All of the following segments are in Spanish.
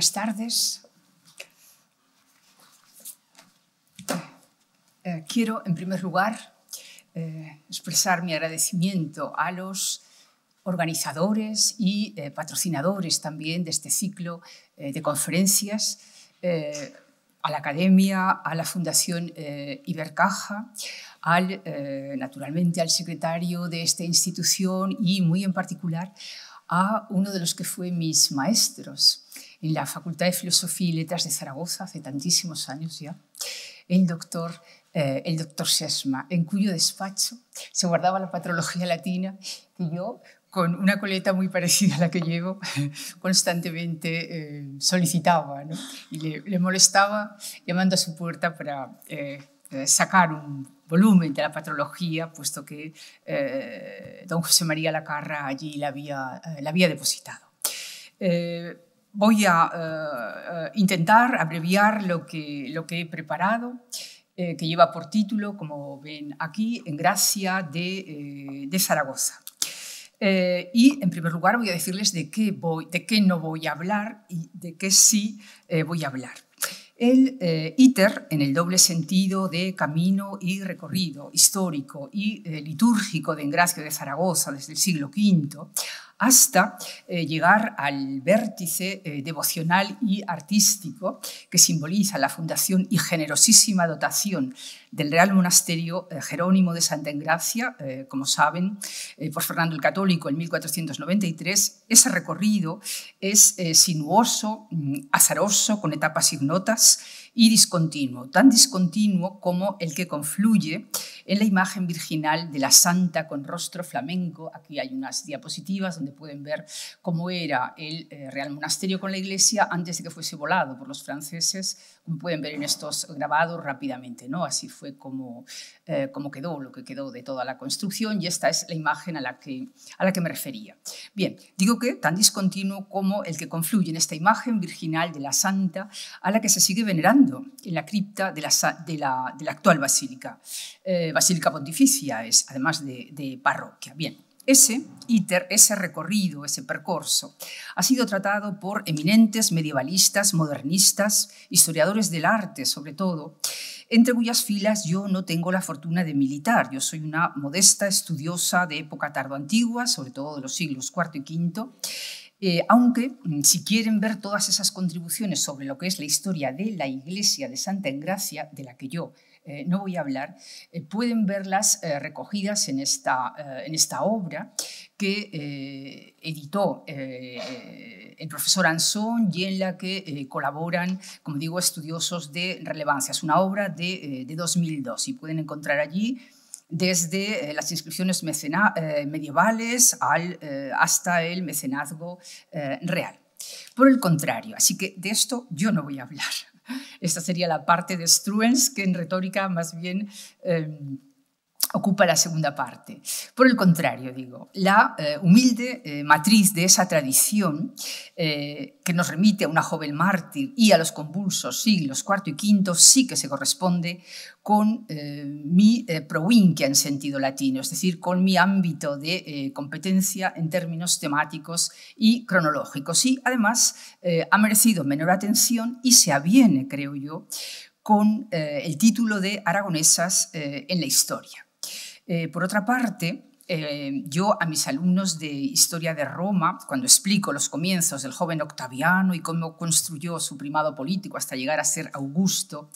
buenas tardes. Eh, quiero, en primer lugar, eh, expresar mi agradecimiento a los organizadores y eh, patrocinadores también de este ciclo de conferencias, a la Academia, a la Fundación Ibercaja, al, naturalmente al secretario de esta institución y muy en particular a uno de los que fue mis maestros, en la Facultad de Filosofía y Letras de Zaragoza hace tantísimos años ya, el doctor, eh, el doctor Sesma, en cuyo despacho se guardaba la patrología latina que yo con una coleta muy parecida a la que llevo, constantemente eh, solicitaba ¿no? y le, molestaba llamando a su puerta para eh, sacar un volumen de la patrología, puesto que don José María Lacarra allí la había, la había depositado voy a eh, eh, intentar abreviar lo que, lo que he preparado, eh, que lleva por título, como ven aquí, En Gracia de, Zaragoza. y en primer lugar voy a decirles de qué, voy, de qué no voy a hablar y de qué sí voy a hablar. El ITER, en el doble sentido de camino y recorrido histórico y litúrgico de Engracia de Zaragoza desde el siglo V, hasta eh, llegar al vértice eh, devocional y artístico que simboliza la fundación y generosísima dotación del Real Monasterio eh, Jerónimo de Santa Engracia, como saben, por Fernando el Católico en 1493. Ese recorrido es sinuoso, mm, azaroso, con etapas ignotas y discontinuo, tan discontinuo como el que confluye en la imagen virginal de la Santa con rostro flamenco. Aquí hay unas diapositivas donde pueden ver cómo era el eh, Real Monasterio con la iglesia antes de que fuese volado por los franceses, como pueden ver en estos grabados rápidamente. ¿no? Así fue eh, como, quedó lo que quedó de toda la construcción y esta es la imagen a la, que, a la que me refería. Bien, digo que tan discontinuo como el que confluye en esta imagen virginal de la santa a la que se sigue venerando en la cripta de la, actual basílica, eh, basílica pontificia, es además de, de parroquia. Bien, ese ITER, ese recorrido, ese percorso, ha sido tratado por eminentes medievalistas, modernistas, historiadores del arte sobre todo, entre cuyas filas yo no tengo la fortuna de militar. Yo soy una modesta estudiosa de época tardoantigua, sobre todo de los siglos IV y V, eh, aunque mm, si quieren ver todas esas contribuciones sobre lo que es la historia de la Iglesia de Santa Engracia, de la que yo eh, no voy a hablar, eh, pueden verlas eh, recogidas en esta, en esta obra que editó el profesor Ansón y en la que colaboran, como digo, estudiosos de relevancia. Es una obra de, 2002 y pueden encontrar allí desde las inscripciones medievales hasta el mecenazgo real. Por el contrario, así que de esto yo no voy a hablar. Esta sería la parte de Struens, que en retórica más bien... Em, ocupa la segunda parte. Por el contrario, digo, la eh, humilde eh, matriz de esa tradición eh, que nos remite a una joven mártir y a los convulsos siglos IV y V sí que se corresponde con mi provincia en sentido latino, es decir, con mi ámbito de competencia en términos temáticos y cronológicos. Y además ha merecido menor atención y se aviene, creo yo, con el título de Aragonesas en la historia. Eh, por otra parte, eh, yo a mis alumnos de Historia de Roma, cuando explico los comienzos del joven Octaviano y cómo construyó su primado político hasta llegar a ser Augusto,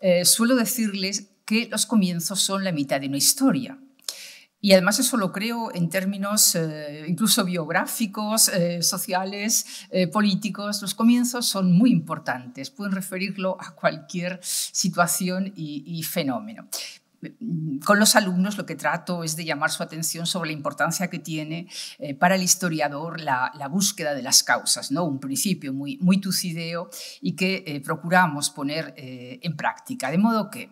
eh, suelo decirles que los comienzos son la mitad de una historia. Y además eso lo creo en términos incluso biográficos, sociales, políticos. Los comienzos son muy importantes, pueden referirlo a cualquier situación y fenómeno con los alumnos lo que trato es de llamar su atención sobre la importancia que tiene eh, para el historiador la, búsqueda de las causas, ¿no? un principio muy, tucideo y que eh, procuramos poner eh, en práctica. De modo que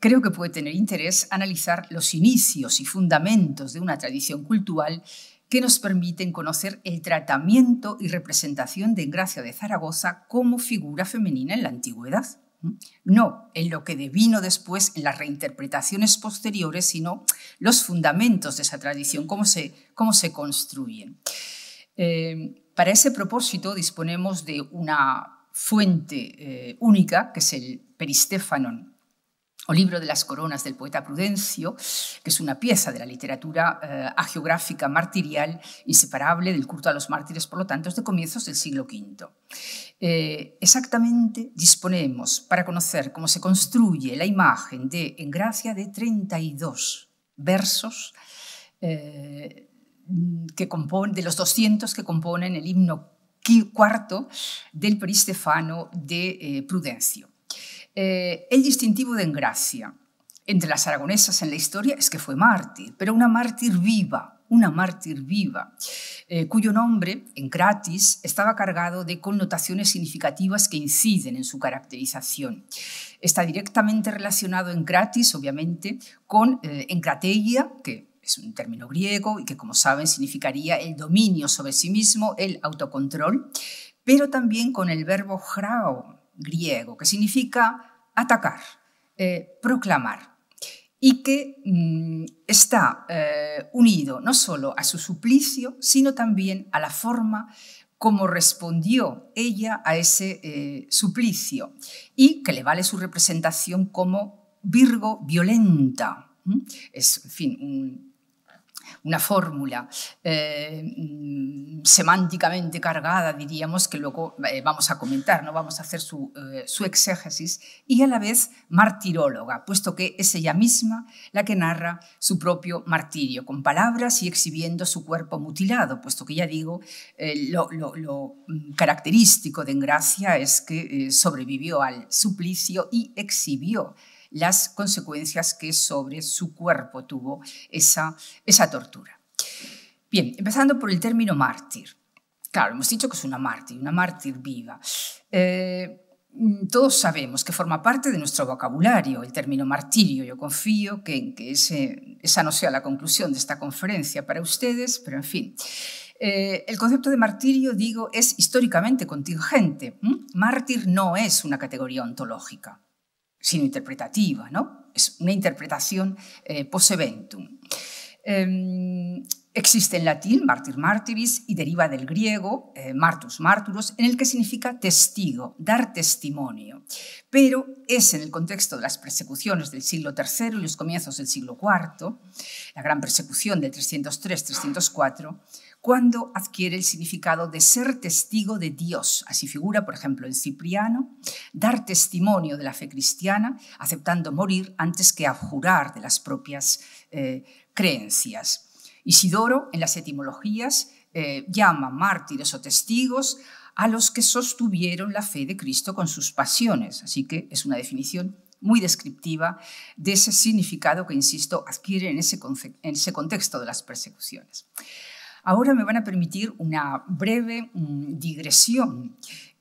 creo que puede tener interés analizar los inicios y fundamentos de una tradición cultural que nos permiten conocer el tratamiento y representación de Engracia de Zaragoza como figura femenina en la antigüedad no en lo que devino después, en las reinterpretaciones posteriores, sino los fundamentos de esa tradición, cómo se, construyen. Eh, para ese propósito disponemos de una fuente eh, única, que es el Peristéfanon, o libro de las coronas del poeta Prudencio, que es una pieza de la literatura hagiográfica eh, agiográfica martirial inseparable del culto a los mártires, por lo tanto, es de comienzos del siglo V. Eh, exactamente disponemos para conocer cómo se construye la imagen de Engracia de 32 versos eh, que compone, de los 200 que componen el himno cuarto del Pristefano de Prudencio. Eh, el distintivo de Engracia entre las aragonesas en la historia es que fue mártir, pero una mártir viva, una mártir viva, eh, cuyo nombre, en gratis estaba cargado de connotaciones significativas que inciden en su caracterización. Está directamente relacionado en gratis obviamente, con eh, que es un término griego y que, como saben, significaría el dominio sobre sí mismo, el autocontrol, pero también con el verbo hrao, griego, que significa atacar, eh, proclamar, y que mm, está eh, unido no solo a su suplicio, sino también a la forma como respondió ella a ese eh, suplicio, y que le vale su representación como Virgo violenta. Es, en fin, un una fórmula eh, semánticamente cargada, diríamos, que luego eh, vamos a comentar, ¿no? vamos a hacer eh, su, exégesis, y a la vez martiróloga, puesto que es ella misma la que narra su propio martirio, con palabras y exhibiendo su cuerpo mutilado, puesto que ya digo, lo, lo, característico de Engracia es que sobrevivió al suplicio y exhibió las consecuencias que sobre su cuerpo tuvo esa, tortura. Bien, empezando por el término mártir. Claro, hemos dicho que es una mártir, una mártir viva. Eh, todos sabemos que forma parte de nuestro vocabulario el término martirio. Yo confío que, que esa no sea la conclusión de esta conferencia para ustedes, pero en fin. Eh, el concepto de martirio, digo, es históricamente contingente. ¿Mm? Mártir no es una categoría ontológica sino interpretativa, ¿no? Es una interpretación eh, poseventum. Em, existe en latín Martyr martyris y deriva del griego eh, martus marturos, en el que significa testigo, dar testimonio. Pero es en el contexto de las persecuciones del siglo III y los comienzos del siglo IV, la gran persecución de 303-304, cuando adquiere el significado de ser testigo de Dios. Así figura, por ejemplo, en Cipriano, dar testimonio de la fe cristiana, aceptando morir antes que abjurar de las propias eh, creencias. Isidoro, en las etimologías, eh, llama mártires o testigos a los que sostuvieron la fe de Cristo con sus pasiones. Así que es una definición muy descriptiva de ese significado que, insisto, adquiere en ese contexto de las persecuciones. Ahora me van a permitir una breve mm, digresión.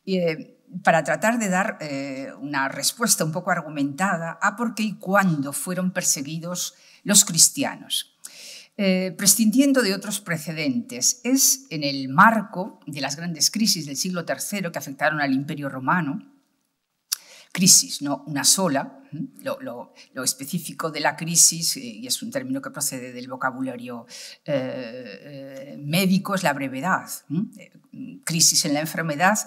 Eh, para tratar de dar eh, una respuesta un poco argumentada a por qué y cuándo fueron perseguidos los cristianos. Eh, prescindiendo de otros precedentes, es en el marco de las grandes crisis del siglo III que afectaron al Imperio Romano, crisis, no una sola. Lo, específico de la crisis, eh, y es un término que procede del vocabulario eh, eh, médico, es la brevedad. Crisis en la enfermedad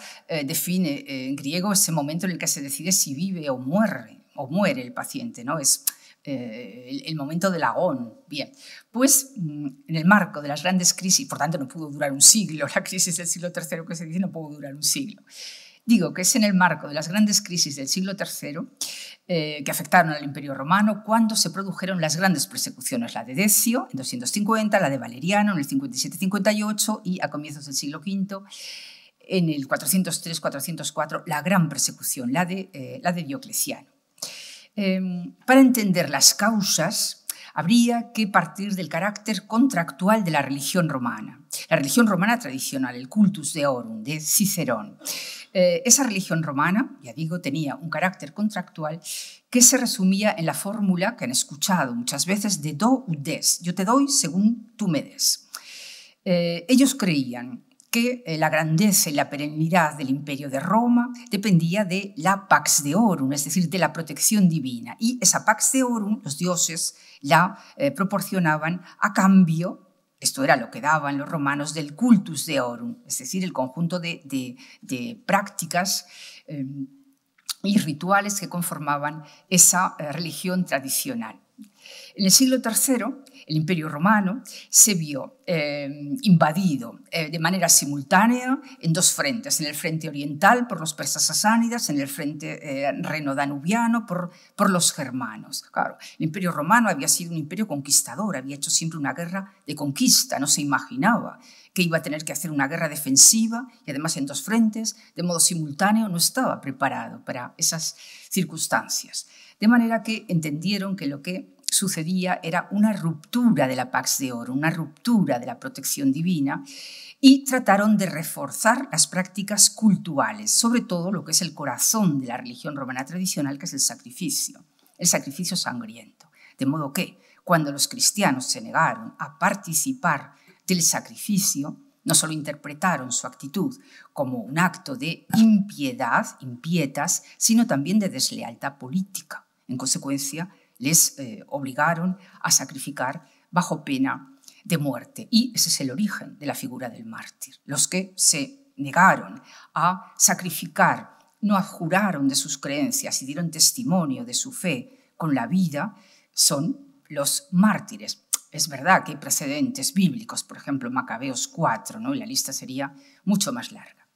define en griego ese momento en el que se decide si vive o muere, o muere el paciente. ¿no? Es, el, el, momento del agón. Bien, pues mm, en el marco de las grandes crisis, por tanto no pudo durar un siglo, la crisis del siglo III que se dice no pudo durar un siglo. Digo que es en el marco de las grandes crisis del siglo III eh, que afectaron al Imperio Romano cuando se produjeron las grandes persecuciones, la de Decio en 250, la de Valeriano en el 57-58 y a comienzos del siglo V en el 403-404 la gran persecución, la de, eh, la de Diocleciano. Em, para entender las causas habría que partir del carácter contractual de la religión romana, la religión romana tradicional, el cultus de deorum de Cicerón. Eh, esa religión romana, ya digo, tenía un carácter contractual que se resumía en la fórmula que han escuchado muchas veces de do u des, yo te doy según tú me des. Eh, ellos creían que eh, la grandeza y la perennidad del imperio de Roma dependía de la Pax de Orum, es decir, de la protección divina. Y esa Pax de Orum, los dioses la eh, proporcionaban a cambio, esto era lo que daban los romanos, del cultus de Orum, es decir, el conjunto de, prácticas. Em, y rituales que conformaban esa eh, religión tradicional. En el siglo III, el Imperio Romano se vio eh, invadido eh, de manera simultánea en dos frentes, en el frente oriental por los persas sasánidas, en el frente eh, reno-danubiano por, por los germanos. Claro, el Imperio Romano había sido un imperio conquistador, había hecho siempre una guerra de conquista, no se imaginaba que iba a tener que hacer una guerra defensiva y además en dos frentes, de modo simultáneo, no estaba preparado para esas circunstancias. De manera que entendieron que lo que sucedía era una ruptura de la Pax de Oro, una ruptura de la protección divina, y trataron de reforzar las prácticas culturales, sobre todo lo que es el corazón de la religión romana tradicional, que es el sacrificio, el sacrificio sangriento. De modo que cuando los cristianos se negaron a participar del sacrificio, no solo interpretaron su actitud como un acto de impiedad, impietas, sino también de deslealtad política. En consecuencia, les eh, obligaron a sacrificar bajo pena de muerte. Y ese es el origen de la figura del mártir. Los que se negaron a sacrificar, no abjuraron de sus creencias y dieron testimonio de su fe con la vida, son los mártires. Es verdad que hay precedentes bíblicos, por ejemplo, Macabeos 4, ¿no? y la lista sería mucho más larga.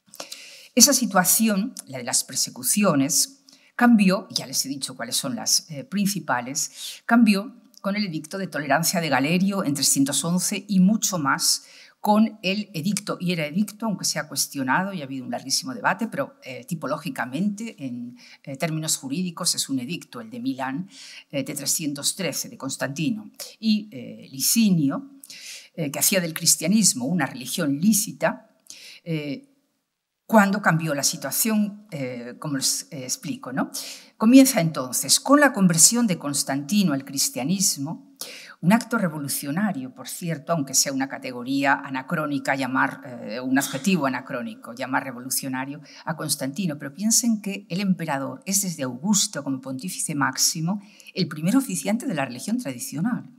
Esa situación, la de las persecuciones, cambió, ya les he dicho cuáles son las eh, principales, cambió con el edicto de tolerancia de Galerio en 311 y mucho más con el edicto. Y era edicto, aunque se ha cuestionado y ha habido un larguísimo debate, pero eh, tipológicamente, en eh, términos jurídicos, es un edicto, el de Milán, de 313, de Constantino. Y Licinio, que hacía del cristianismo una religión lícita, cuando cambió la situación, eh, como les eh, explico. ¿no? Comienza entonces con la conversión de Constantino al cristianismo, un acto revolucionario, por cierto, aunque sea una categoría anacrónica, llamar eh, un adjetivo anacrónico, llamar revolucionario a Constantino, pero piensen que el emperador es desde Augusto como pontífice máximo el primer oficiante de la religión tradicional.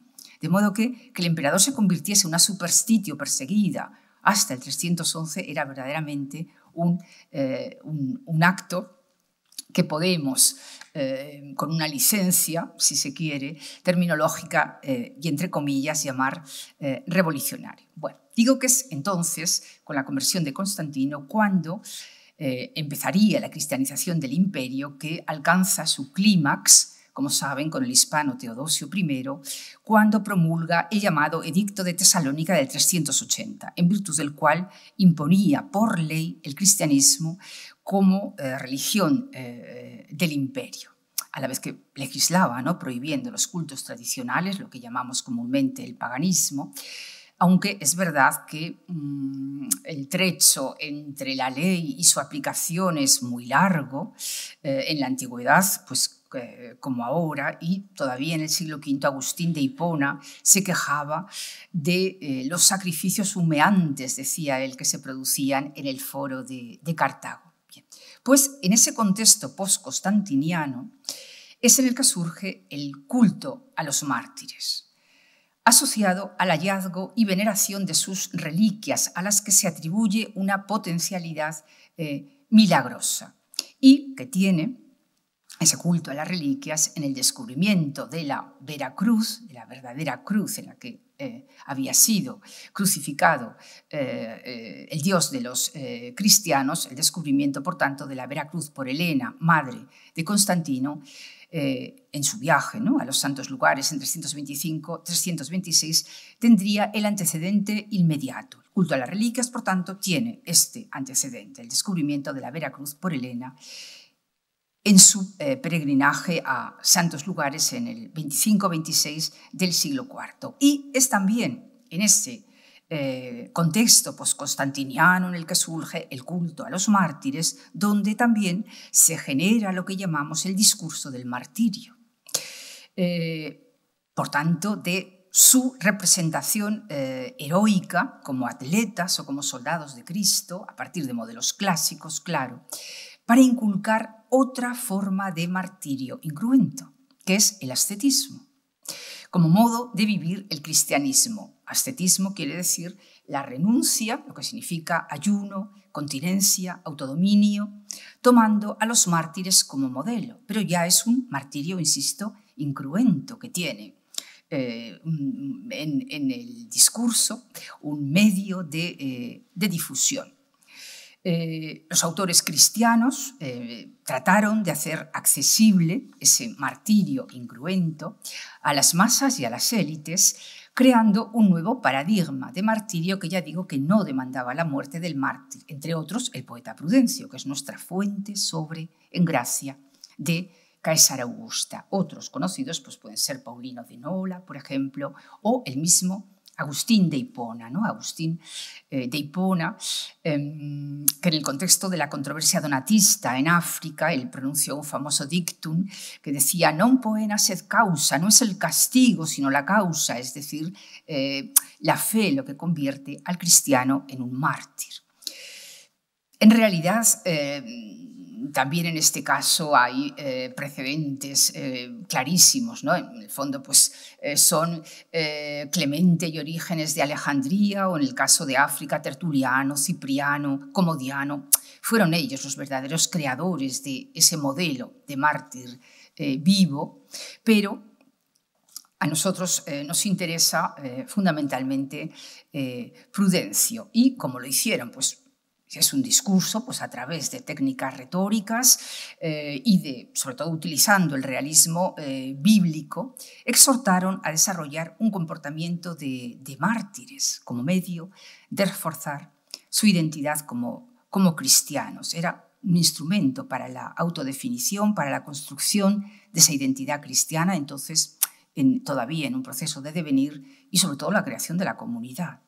De modo que que el emperador se convirtiese en una superstitio perseguida hasta el 311 era verdaderamente eh, un, acto que podemos, eh, con una licencia, si se quiere, terminológica eh, y entre comillas, llamar revolucionario. Bueno, digo que es entonces, con la conversión de Constantino, cuando empezaría la cristianización del imperio que alcanza su clímax como saben, con el hispano Teodosio I, cuando promulga el llamado Edicto de Tesalónica del 380, en virtud del cual imponía por ley el cristianismo como eh, religión eh, del imperio a la vez que legislaba, ¿no? prohibiendo los cultos tradicionales, lo que llamamos comúnmente el paganismo, aunque es verdad que mm, el trecho entre la ley y su aplicación es muy largo. Eh, en la antigüedad, pues eh, como ahora, y todavía en el siglo V Agustín de Hipona se quejaba de eh, los sacrificios humeantes, decía él, que se producían en el foro de, Cartago. Pues en ese contexto post-constantiniano es en el que surge el culto a los mártires asociado al hallazgo y veneración de sus reliquias, a las que se atribuye una potencialidad eh, milagrosa y que tiene ese culto a las reliquias en el descubrimiento de la Veracruz, de la verdadera cruz en la que eh, había sido crucificado eh, eh, el dios de los cristianos, el descubrimiento, por tanto, de la Veracruz por Elena, madre de Constantino, en su viaje ¿no? a los santos lugares en 325-326, tendría el antecedente inmediato. El culto a las reliquias, por tanto, tiene este antecedente, el descubrimiento de la Vera Cruz por Elena en su eh, peregrinaje a santos lugares en el 25-26 del siglo IV. Y es también en ese contexto eh, contexto postconstantiniano en el que surge el culto a los mártires, donde también se genera lo que llamamos el discurso del martirio. Eh, por tanto, de su representación heroica como atletas o como soldados de Cristo, a partir de modelos clásicos, claro, para inculcar otra forma de martirio incruento, que es el ascetismo, como modo de vivir el cristianismo. Ascetismo quiere decir la renuncia, lo que significa ayuno, continencia, autodominio, tomando a los mártires como modelo, pero ya es un martirio, insisto, incruento que tiene eh, en, el discurso un medio de eh, difusión. Eh, los autores cristianos eh, trataron de hacer accesible ese martirio incruento a las masas y a las élites, creando un nuevo paradigma de martirio que ya digo que no demandaba la muerte del mártir, entre otros el poeta Prudencio, que es nuestra fuente sobre en gracia de Caesar Augusta. Otros conocidos pues, pueden ser Paulino de Nola, por ejemplo, o el mismo Agustín de Hipona, ¿no? Agustín eh, de Hipona, em, que en el contexto de la controversia donatista en África, él pronunció un famoso dictum que decía, non poena sed causa, no es el castigo, sino la causa, es decir, eh, la fe lo que convierte al cristiano en un mártir. En realidad, eh, también en este caso hay eh, precedentes eh, clarísimos, ¿no? En el fondo, pues eh, son Clemente y Orígenes de Alejandría, o en el caso de África, Tertuliano, Cipriano, Comodiano. Fueron ellos los verdaderos creadores de ese modelo de mártir vivo, pero a nosotros nos interesa fundamentalmente Prudencio y como lo hicieron, pues es un discurso pues, a través de técnicas retóricas eh, y de, sobre todo utilizando el realismo eh, bíblico, exhortaron a desarrollar un comportamiento de, mártires como medio de reforzar su identidad como, como cristianos. Era un instrumento para la autodefinición, para la construcción de esa identidad cristiana, entonces en, todavía en un proceso de devenir y sobre todo la creación de la comunidad.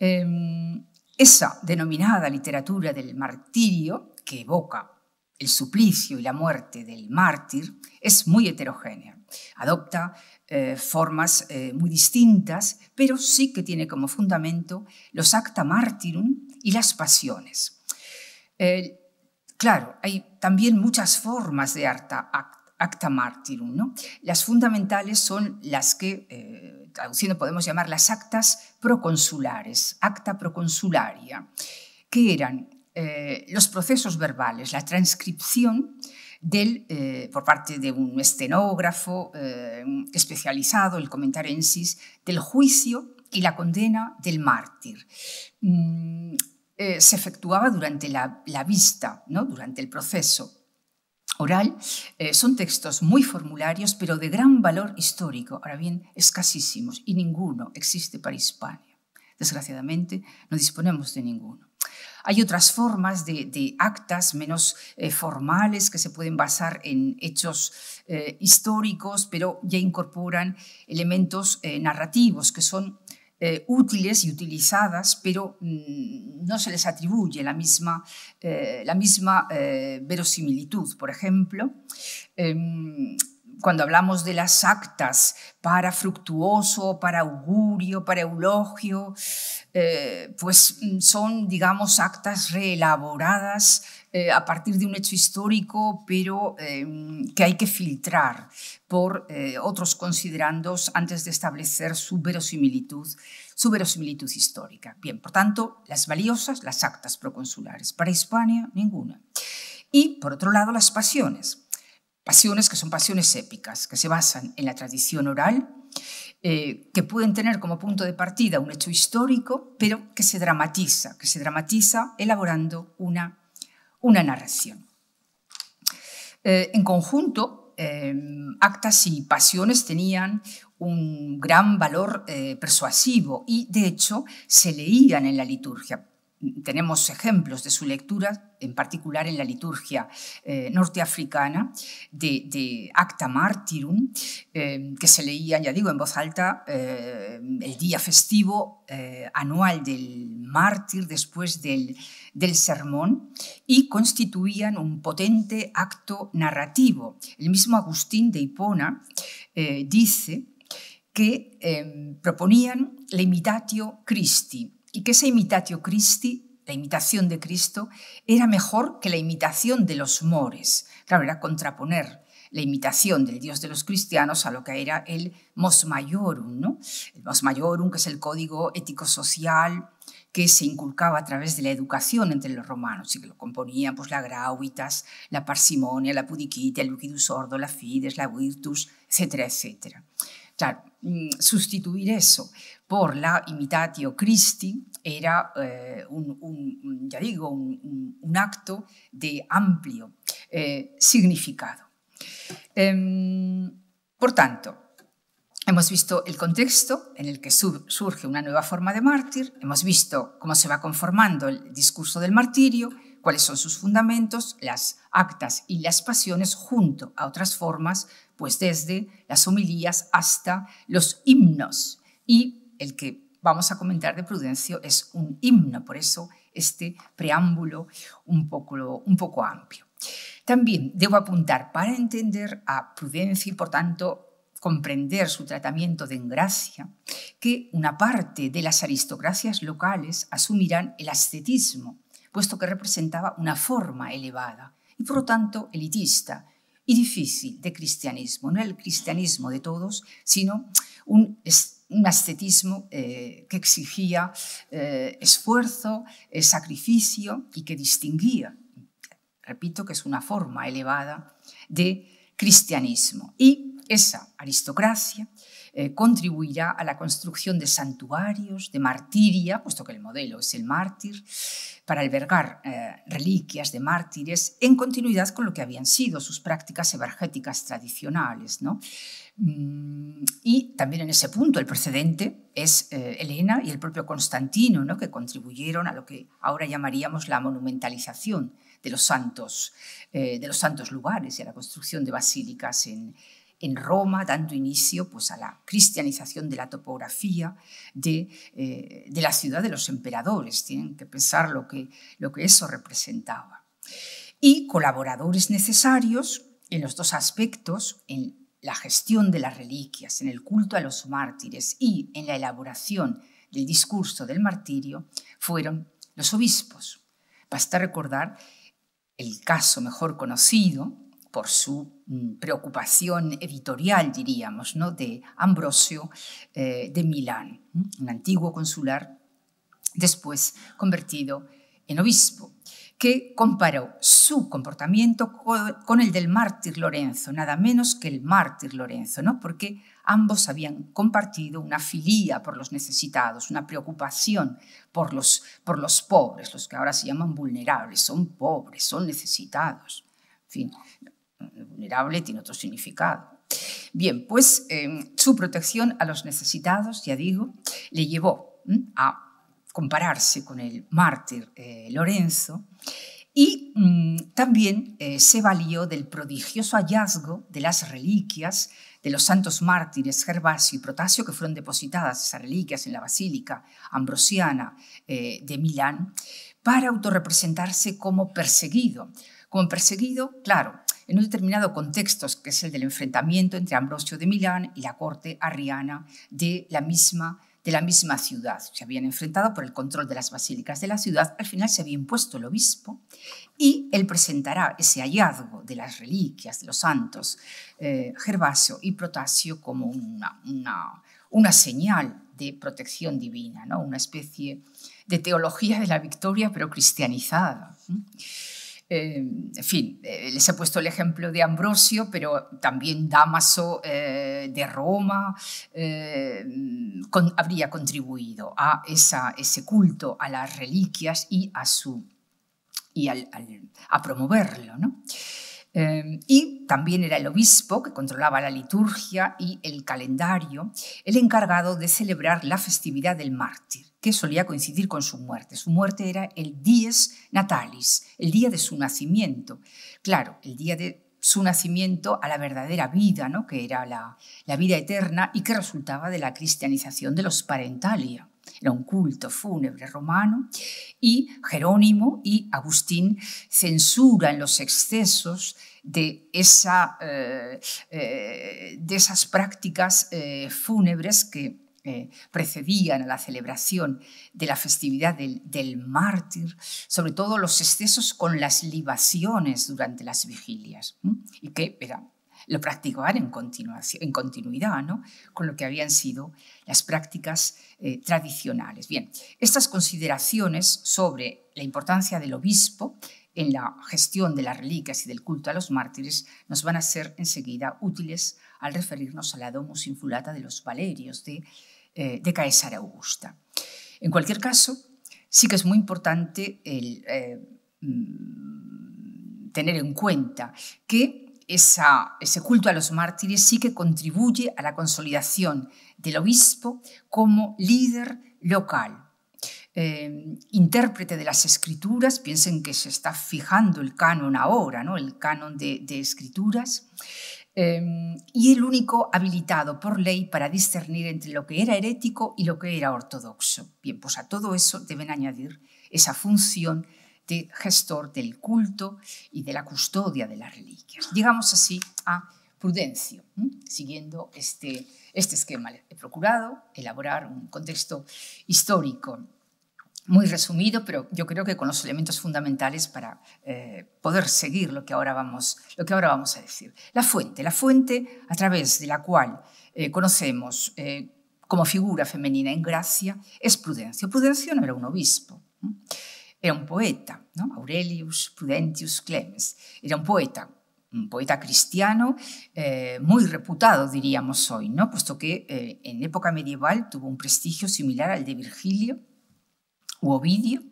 Em, esa denominada literatura del martirio, que evoca el suplicio y la muerte del mártir, es muy heterogénea. Adopta eh, formas eh, muy distintas, pero sí que tiene como fundamento los acta martirum y las pasiones. claro, hay también muchas formas de acta, acta martirum. ¿no? Las fundamentales son las que eh, traduciendo podemos llamar las actas proconsulares, acta proconsularia, que eran eh, los procesos verbales, la transcripción del, eh, por parte de un estenógrafo eh, especializado, el comentarensis, del juicio y la condena del mártir. Mm, se efectuaba durante la, vista, durante el proceso oral. Eh, son textos muy formularios, pero de gran valor histórico, ahora bien, escasísimos, y ninguno existe para Hispania. Desgraciadamente, no disponemos de ninguno. Hay otras formas de, actas menos eh, formales que se pueden basar en hechos eh, históricos, pero ya incorporan elementos narrativos que son eh, útiles y utilizadas, pero mm, no se les atribuye la misma, eh, la misma eh, verosimilitud. Por ejemplo, em, cuando hablamos de las actas para fructuoso, para augurio, para eulogio, pues mm, son, digamos, actas reelaboradas a partir de un hecho histórico, pero em, que hay que filtrar por eh, otros considerandos antes de establecer su verosimilitud, su verosimilitud histórica. Bien, por tanto, las valiosas, las actas proconsulares. Para Hispania, ninguna. Y, por otro lado, las pasiones. Pasiones que son pasiones épicas, que se basan en la tradición oral, eh, que pueden tener como punto de partida un hecho histórico, pero que se dramatiza, que se dramatiza elaborando una, una narración. Eh, en conjunto, Em, actas y pasiones tenían un gran valor eh, persuasivo y, de hecho, se leían en la liturgia. Tenemos ejemplos de su lectura, en particular en la liturgia eh, norteafricana, de, Acta Martyrum, em, que se leía, ya digo, en voz alta em, el día festivo eh, anual del mártir después del, del sermón y constituían un potente acto narrativo. El mismo Agustín de Hipona eh, dice que em, proponían la imitatio Christi y que esa imitatio Christi la imitación de Cristo era mejor que la imitación de los mores. Claro, era contraponer la imitación del Dios de los cristianos a lo que era el mos maiorum, ¿no? El mos maiorum, que es el código ético-social que se inculcaba a través de la educación entre los romanos y que lo componían pues, la grauitas, la parsimonia, la pudiquita, el lucidus sordo, la fides, la virtus, etcétera, etcétera. Mm, sustituir eso por la imitatio Christi era eh, un, ya digo, un, acto de amplio eh, significado. Em, por tanto, Hemos visto el contexto en el que surge una nueva forma de mártir, hemos visto cómo se va conformando el discurso del martirio, cuáles son sus fundamentos, las actas y las pasiones junto a otras formas, pues desde las homilías hasta los himnos. Y el que vamos a comentar de Prudencio es un himno, por eso este preámbulo un poco, un poco amplio. También debo apuntar, para entender a Prudencio y por tanto comprender su tratamiento de engracia, que una parte de las aristocracias locales asumirán el ascetismo, puesto que representaba una forma elevada y por lo tanto elitista y difícil de cristianismo, no el cristianismo de todos, sino un, ascetismo eh, que exigía eh, esfuerzo, eh, sacrificio y que distinguía, repito, que es una forma elevada de cristianismo. Y esa aristocracia eh, contribuirá a la construcción de santuarios, de martiria, puesto que el modelo es el mártir, para albergar eh, reliquias de mártires en continuidad con lo que habían sido sus prácticas evergéticas tradicionales. Mm, y también en ese punto el precedente es eh, Elena y el propio Constantino, que contribuyeron a lo que ahora llamaríamos la monumentalización de los santos, de los santos lugares y a la construcción de basílicas en, en Roma, dando inicio pues, a la cristianización de la topografía de, eh, de la ciudad de los emperadores. Tienen que pensar lo que, lo que eso representaba. Y colaboradores necesarios en los dos aspectos, en la gestión de las reliquias, en el culto a los mártires y en la elaboración del discurso del martirio, fueron los obispos. Basta recordar el caso mejor conocido por su mm, preocupación editorial, diríamos, ¿no? de Ambrosio eh, de Milán, un antiguo consular, después convertido en obispo, que comparó su comportamiento con el del mártir Lorenzo, nada menos que el mártir Lorenzo, ¿no? porque ambos habían compartido una filía por los necesitados, una preocupación por los, por los pobres, los que ahora se llaman vulnerables, son pobres, son necesitados. En fin, vulnerable tiene otro significado. Bien, pues eh, su protección a los necesitados, ya digo, le llevó a compararse con el mártir eh, Lorenzo y mm, también eh, se valió del prodigioso hallazgo de las reliquias de los santos mártires Gervasio y Protasio, que fueron depositadas esas reliquias en la Basílica Ambrosiana de Milán, para autorrepresentarse como perseguido. Como perseguido, claro, en un determinado contexto, que es el del enfrentamiento entre Ambrosio de Milán y la corte arriana de la misma de la misma ciudad. Se habían enfrentado por el control de las basílicas de la ciudad, al final se había impuesto el obispo y él presentará ese hallazgo de las reliquias de los santos eh, Gervasio y Protasio como una, una, una, señal de protección divina, ¿no? una especie de teología de la victoria pero cristianizada. Eh, en fin, eh, les he puesto el ejemplo de Ambrosio, pero también Damaso eh, de Roma habría contribuido a ese culto a las reliquias y a, su, y a promoverlo. ¿no? Em, y también era el obispo que controlaba la liturgia y el calendario, el encargado de celebrar la festividad del mártir, que solía coincidir con su muerte. Su muerte era el dies natalis, el día de su nacimiento. Claro, el día de su nacimiento a la verdadera vida, ¿no? que era la, la vida eterna y que resultaba de la cristianización de los parentalia. Era un culto fúnebre romano y Jerónimo y Agustín censuran los excesos de, esa, eh, eh, de esas prácticas eh, fúnebres que precedían a la celebración de la festividad del, mártir, sobre todo los excesos con las libaciones durante las vigilias, y que lo practicaban en, continuación, en continuidad ¿no? con lo que habían sido las prácticas eh, tradicionales. Bien, estas consideraciones sobre la importancia del obispo en la gestión de las reliquias y del culto a los mártires nos van a ser enseguida útiles al referirnos a la Domus Infulata de los Valerios eh, de, Caesar Augusta. En cualquier caso, sí que es muy importante el, eh, mm, tener en cuenta que ese culto a los mártires sí que contribuye a la consolidación del obispo como líder local. Eh, intérprete de las escrituras, piensen que se está fijando el canon ahora, ¿no? el canon de, escrituras, eh, y el único habilitado por ley para discernir entre lo que era herético y lo que era ortodoxo. Bien, pues a todo eso deben añadir esa función de gestor del culto y de la custodia de las reliquias. digamos así a Prudencio, siguiendo este, este esquema. He procurado elaborar un contexto histórico muy resumido, pero yo creo que con los elementos fundamentales para eh, poder seguir lo que, ahora vamos, lo que ahora vamos a decir. La fuente, la fuente a través de la cual eh, conocemos eh, como figura femenina en gracia es Prudencio. Prudencio no era un obispo era un poeta, Aurelius Prudentius Clemens, era un poeta, un poeta cristiano eh, muy reputado, diríamos hoy, ¿no? puesto que eh, en época medieval tuvo un prestigio similar al de Virgilio u Ovidio.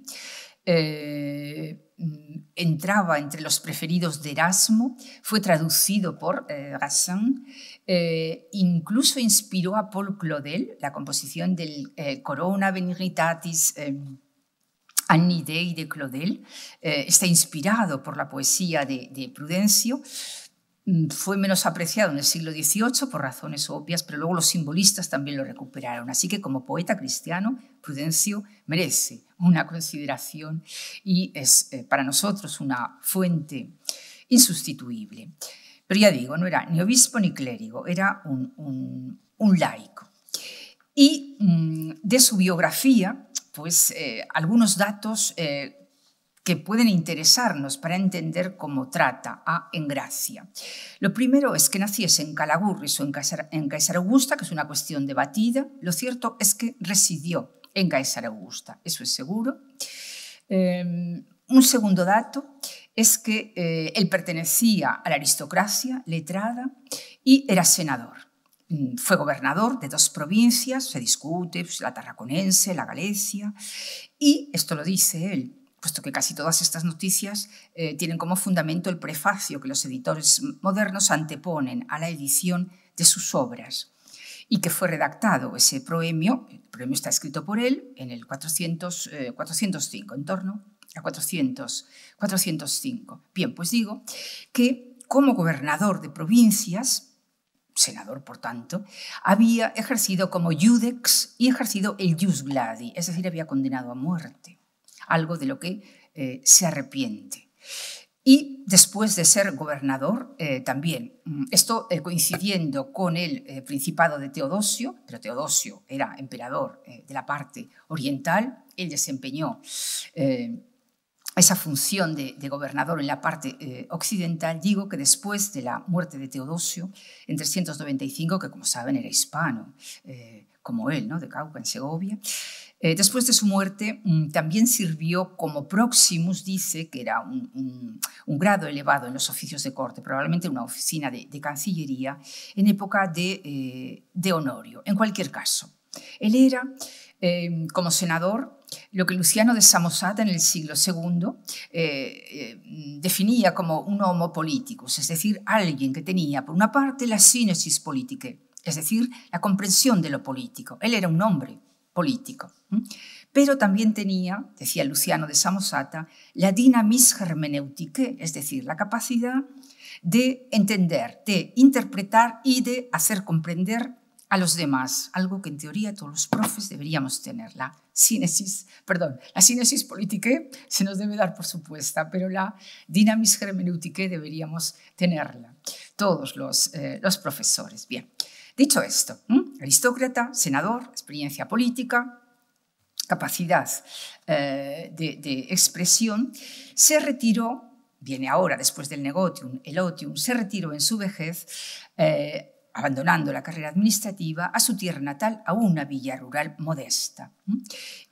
Eh, mm, entraba entre los preferidos de Erasmo, fue traducido por Rassin, incluso inspiró a Paul Claudel la composición del Corona Veneritatis Annie Day de Claudel, eh, está inspirado por la poesía de, Prudencio, mm, fue menos apreciado en el siglo XVIII por razones obvias, pero luego los simbolistas también lo recuperaron. Así que como poeta cristiano, Prudencio merece una consideración y es eh, para nosotros una fuente insustituible. Pero ya digo, no era ni obispo ni clérigo, era un, laico. Y mm, de su biografía pues, eh, algunos datos eh, que pueden interesarnos para entender cómo trata a Engracia. Lo primero es que naciese en Calagurris o en Caesar, Augusta, que es una cuestión debatida. Lo cierto es que residió en Caesar Augusta, eso es seguro. Eh, un segundo dato es que él pertenecía a la aristocracia letrada y era senador. Mm, fue gobernador de dos provincias, se discute, pues, la tarraconense, la galecia, y esto lo dice él, puesto que casi todas estas noticias eh, tienen como fundamento el prefacio que los editores modernos anteponen a la edición de sus obras y que fue redactado ese proemio, el proemio está escrito por él en el 405, eh, en torno a 405. Bien, pues digo que como gobernador de provincias, senador, por tanto, había ejercido como iudex y ejercido el ius gladi, es decir, había condenado a muerte, algo de lo que eh, se arrepiente. Y después de ser gobernador, eh, también, mm, esto eh, coincidiendo con el principado de Teodosio, pero Teodosio era emperador de la parte oriental, él desempeñó esa función de, gobernador en la parte eh, occidental, digo que después de la muerte de Teodosio en 395, que como saben era hispano, eh, como él, de Cauca en Segovia, eh, después de su muerte mm, también sirvió como proximus, dice, que era un, grado elevado en los oficios de corte, probablemente una oficina de, cancillería, en época de, de Honorio. En cualquier caso, él era, como senador, lo que Luciano de Samosata en el siglo II eh, eh, definía como un homo politicus, es decir, alguien que tenía, por una parte, la sínesis política, es decir, la comprensión de lo político. Él era un hombre político, pero también tenía, decía Luciano de Samosata, la dynamis hermenéutica es decir, la capacidad de entender, de interpretar y de hacer comprender a los demás, algo que en teoría todos los profes deberíamos tener, la sínesis, perdón, la sínesis politique se nos debe dar por supuesta, pero la dinamis hermenéutica deberíamos tenerla, todos los, eh, los profesores. Bien, dicho esto, aristócrata, senador, experiencia política, capacidad eh, de, expresión, se retiró viene ahora después del negotium, el otium, se retiró en su vejez eh, abandonando la carrera administrativa, a su tierra natal, a una villa rural modesta,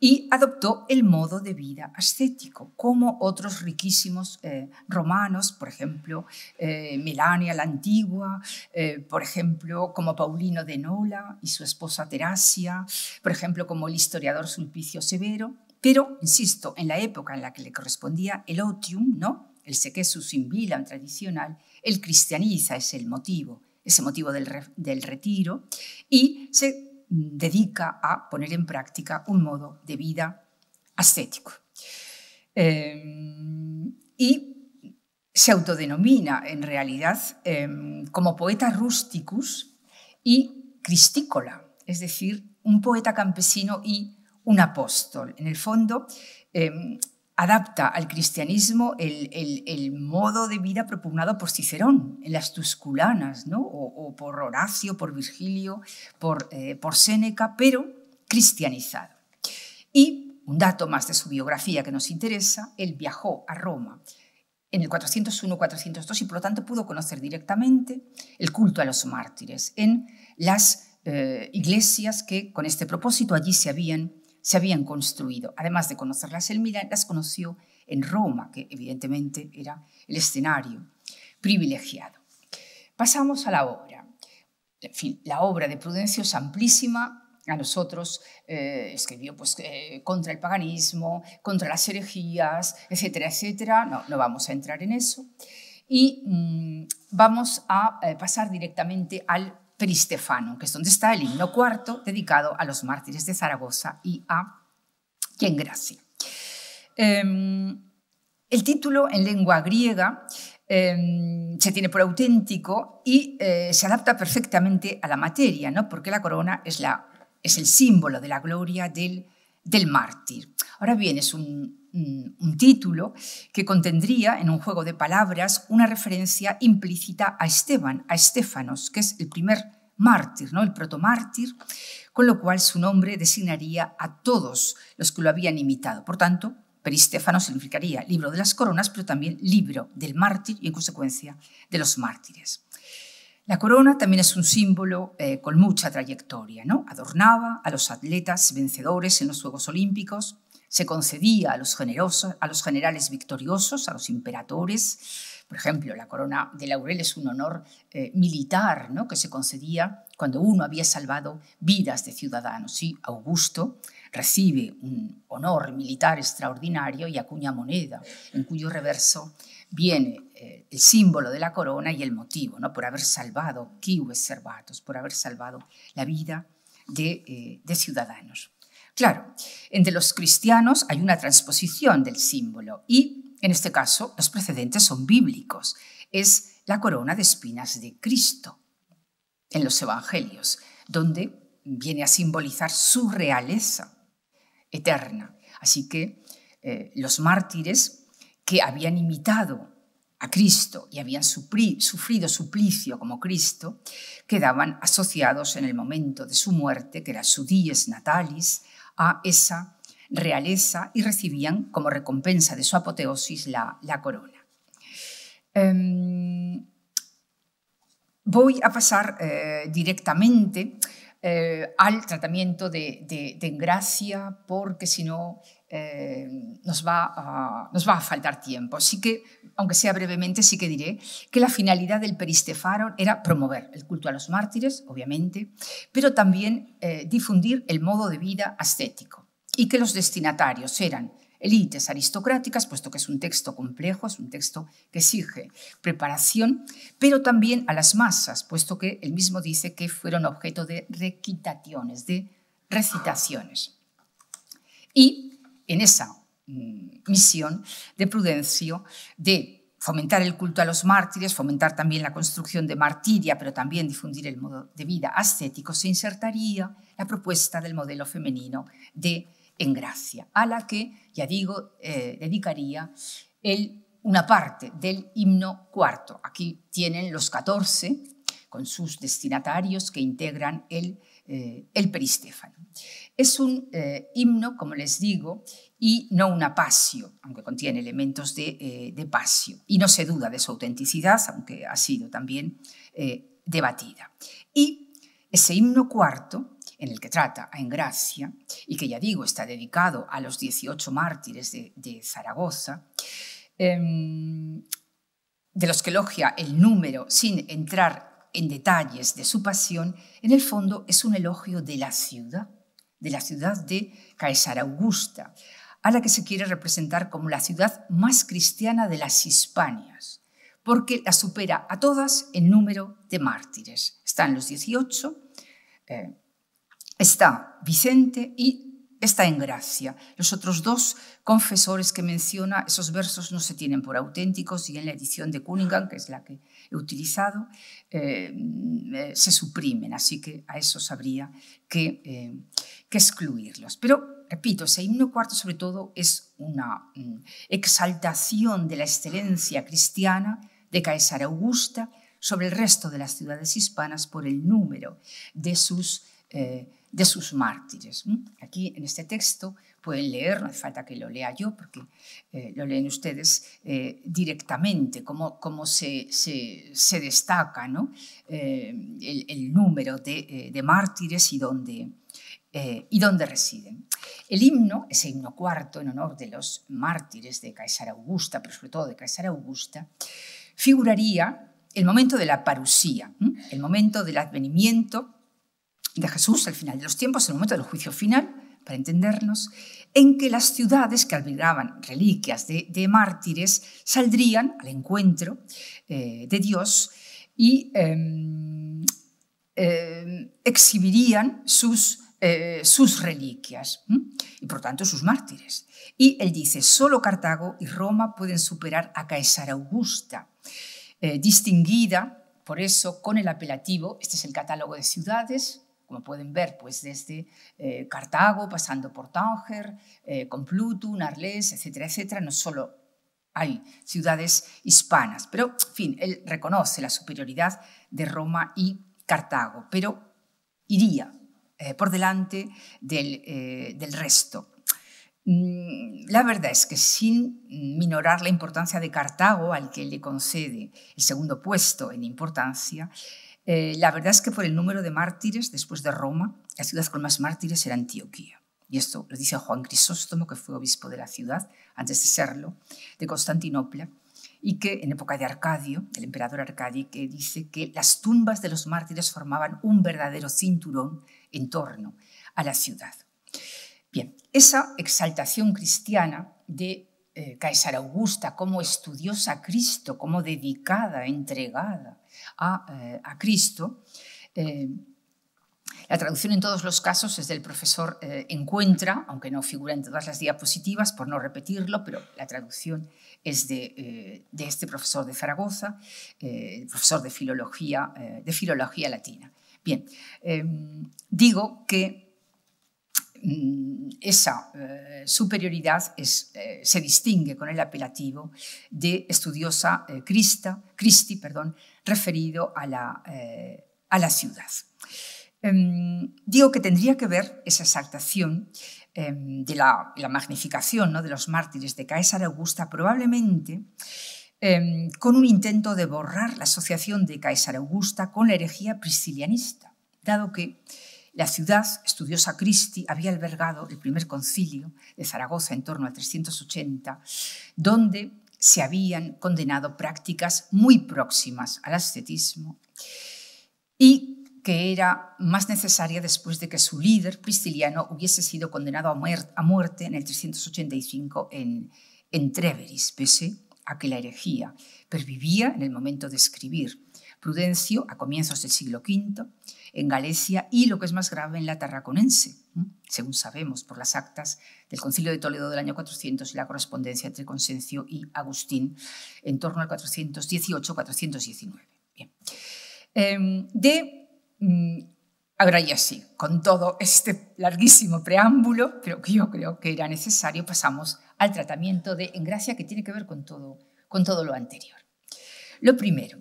y adoptó el modo de vida ascético, como otros riquísimos eh, romanos, por ejemplo, eh, Melania la Antigua, eh, por ejemplo, como Paulino de Nola y su esposa Terasia, por ejemplo, como el historiador Sulpicio Severo, pero, insisto, en la época en la que le correspondía el otium, ¿no? el sequesus in vilam tradicional, el cristianiza es el motivo ese motivo del, retiro, y se dedica a poner en práctica un modo de vida ascético. Eh, y se autodenomina en realidad eh, como poeta rusticus y cristícola, es decir, un poeta campesino y un apóstol. En el fondo, eh, adapta al cristianismo el, modo de vida propugnado por Cicerón en las Tusculanas, o, por Horacio, por Virgilio, por, eh, por Séneca, pero cristianizado. Y un dato más de su biografía que nos interesa, él viajó a Roma en el 401-402 y por lo tanto pudo conocer directamente el culto a los mártires en las eh, iglesias que con este propósito allí se habían se habían construido. Además de conocerlas en Milán, las conoció en Roma, que evidentemente era el escenario privilegiado. Pasamos a la obra. En fin, la obra de Prudencio es amplísima, a nosotros eh, escribió pues, eh, contra el paganismo, contra las herejías, etcétera, etcétera. No, vamos a entrar en eso. Y mm, vamos a eh, pasar directamente al Peristefano, que es donde está el himno cuarto dedicado a los mártires de Zaragoza y a quien gracia. Em, el título en lengua griega em, se tiene por auténtico y eh, se adapta perfectamente a la materia, ¿no? porque la corona es, la, es el símbolo de la gloria del, del mártir. Ahora bien, es un, un título que contendría en un juego de palabras una referencia implícita a Esteban, a Estefanos, que es el primer mártir, ¿no? el protomártir, con lo cual su nombre designaría a todos los que lo habían imitado. Por tanto, Peristéfano significaría libro de las coronas, pero también libro del mártir y en consecuencia de los mártires. La corona también es un símbolo eh, con mucha trayectoria, ¿no? Adornaba a los atletas vencedores en los Juegos Olímpicos, se concedía a los, generosos, a los generales victoriosos, a los imperadores. Por ejemplo, la corona de laurel es un honor eh, militar ¿no? que se concedía cuando uno había salvado vidas de ciudadanos. Y Augusto recibe un honor militar extraordinario y acuña moneda, en cuyo reverso viene eh, el símbolo de la corona y el motivo, ¿no? por haber salvado, quiues servatos, por haber salvado la vida de eh, ciudadanos. Claro, entre los cristianos hay una transposición del símbolo y, en este caso, los precedentes son bíblicos. Es la corona de espinas de Cristo en los Evangelios, donde viene a simbolizar su realeza eterna. Así que eh, los mártires que habían imitado a Cristo y habían sufrido suplicio como Cristo, quedaban asociados en el momento de su muerte, que era su dies natalis, a esa realeza y recibían como recompensa de su apoteosis la, corona. Em, voy a pasar eh, directamente eh, al tratamiento de, de, de, engracia porque si no eh, nos, va a, nos va a faltar tiempo. así que, aunque sea brevemente, sí que diré que la finalidad del Peristefaro era promover el culto a los mártires, obviamente, pero también eh, difundir el modo de vida ascético y que los destinatarios eran élites aristocráticas, puesto que es un texto complejo, es un texto que exige preparación, pero también a las masas, puesto que él mismo dice que fueron objeto de requitaciones, de recitaciones. Y en esa mm, misión de Prudencio de fomentar el culto a los mártires, fomentar también la construcción de martiria, pero también difundir el modo de vida ascético, se insertaría la propuesta del modelo femenino de Engracia, a la que, ya digo, eh, dedicaría una parte del himno cuarto. Aquí tienen los 14 con sus destinatarios que integran el eh, el peristéfano. Es un eh, himno, como les digo, y no una pasio, aunque contiene elementos eh, de, pasio, y no se duda de su autenticidad, aunque ha sido también debatida. Y ese himno cuarto, en el que trata a Engracia, y que ya digo está dedicado a los 18 mártires de, de Zaragoza, em, de los que elogia el número sin entrar en detalles de su pasión, en el fondo es un elogio de la ciudad, de la ciudad de Caesar Augusta, a la que se quiere representar como la ciudad más cristiana de las Hispanias, porque la supera a todas en número de mártires. Están los 18, eh, está Vicente y está en gracia. Los otros dos confesores que menciona, esos versos no se tienen por auténticos y en la edición de Cunningham, que es la que utilizado, eh, mm, eh, se suprimen, así que a eso habría eh, que, excluirlos. Pero, repito, ese himno cuarto sobre todo es una mm, exaltación de la excelencia cristiana de Caesar Augusta sobre el resto de las ciudades hispanas por el número de sus, de sus mártires. Aquí en este texto pueden leer, no hace falta que lo lea yo porque eh, lo leen ustedes eh, directamente, cómo, cómo se, se, destaca ¿no? Eh, el, número de, de, mártires y dónde, y dónde residen. El himno, ese himno cuarto en honor de los mártires de Caesar Augusta, pero sobre todo de Caesar Augusta, figuraría el momento de la parusía, el momento del advenimiento de Jesús al final de los tiempos, el momento del juicio final, para entendernos, en que las ciudades que albergaban reliquias de, mártires saldrían al encuentro eh, de Dios y em, em, exhibirían sus, eh, sus reliquias y por tanto sus mártires. Y él dice, solo Cartago y Roma pueden superar a Caesar Augusta, eh, distinguida por eso con el apelativo, este es el catálogo de ciudades, como pueden ver, pues desde este, eh, Cartago, pasando por Tánger, eh, con Pluto, Narles, etcétera, etcétera, no solo hay ciudades hispanas, pero, en fin, él reconoce la superioridad de Roma y Cartago, pero iría eh, por delante del, del resto. Mm, la verdad es que sin minorar la importancia de Cartago, al que le concede el segundo puesto en importancia, eh, la verdad es que por el número de mártires, después de Roma, la ciudad con más mártires era Antioquía. Y esto lo dice Juan Crisóstomo, que fue obispo de la ciudad, antes de serlo, de Constantinopla, y que en época de Arcadio, el emperador Arcadio, que dice que las tumbas de los mártires formaban un verdadero cinturón en torno a la ciudad. Bien, esa exaltación cristiana de eh, Augusta como estudiosa Cristo, como dedicada, entregada, eh, a, Cristo. Eh, la traducción en todos los casos es del profesor eh, Encuentra, aunque no figura en todas las diapositivas, por no repetirlo, pero la traducción es de, este profesor de Zaragoza, profesor de filología, de filología latina. Bien, digo que mm, esa superioridad eh, se distingue con el apelativo de estudiosa eh, cristi perdón, referido a la, eh, a la ciudad. Em, digo que tendría que ver esa exaltación em, de la, magnificación ¿no? de los mártires de Caesar Augusta probablemente em, con un intento de borrar la asociación de Caesar Augusta con la herejía priscilianista, dado que la ciudad estudiosa Christi había albergado el primer concilio de Zaragoza en torno al 380, donde se habían condenado prácticas muy próximas al ascetismo y que era más necesaria después de que su líder, Prisciliano, hubiese sido condenado a, muerte en el 385 en, en Treveris, pese a que la herejía pervivía en el momento de escribir. Prudencio, a comienzos del siglo V, en Galicia y, lo que es más grave, en la Tarraconense, según sabemos por las actas del Concilio de Toledo del año 400 y la correspondencia entre Consencio y Agustín en torno al 418-419. Em, de mm, Ahora ya sí, con todo este larguísimo preámbulo, pero que yo creo que era necesario, pasamos al tratamiento de engracia que tiene que ver con todo, con todo lo anterior. Lo primero,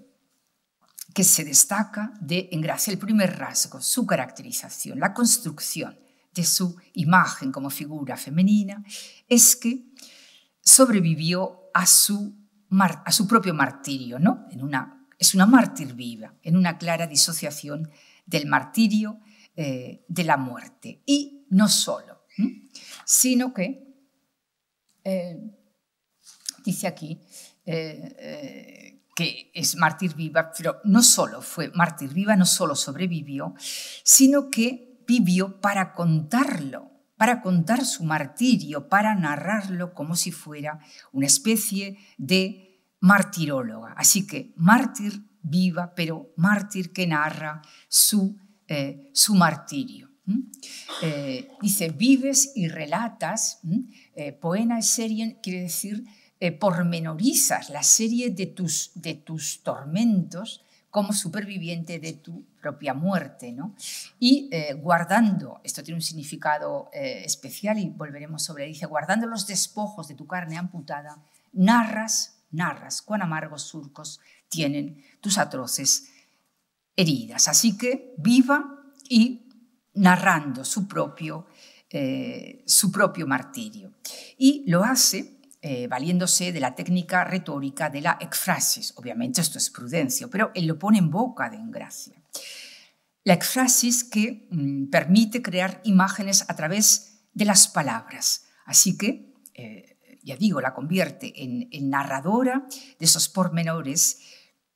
que se destaca de gracia el primer rasgo, su caracterización, la construcción de su imagen como figura femenina, es que sobrevivió a su, a su propio martirio, ¿no? una, es una mártir viva, en una clara disociación del martirio eh, de la muerte. Y no solo, sino que, eh, dice aquí, eh, que es mártir viva, pero no solo fue mártir viva, no solo sobrevivió, sino que vivió para contarlo, para contar su martirio, para narrarlo como si fuera una especie de martiróloga. Así que mártir viva, pero mártir que narra su, eh, martirio. Eh, dice, vives y relatas, poena eh, serien quiere decir eh, pormenorizas la serie de tus, de tus tormentos como superviviente de tu propia muerte. ¿no? Y eh, guardando, esto tiene un significado eh, especial y volveremos sobre él, dice, guardando los despojos de tu carne amputada, narras, narras cuán amargos surcos tienen tus atroces heridas. Así que viva y narrando su propio, su propio martirio. Y lo hace eh, valiéndose de la técnica retórica de la exfrasis. Obviamente esto es prudencia, pero él lo pone en boca de Engracia. La exfrasis que mm, permite crear imágenes a través de las palabras. Así que, eh, ya digo, la convierte en, narradora de esos pormenores,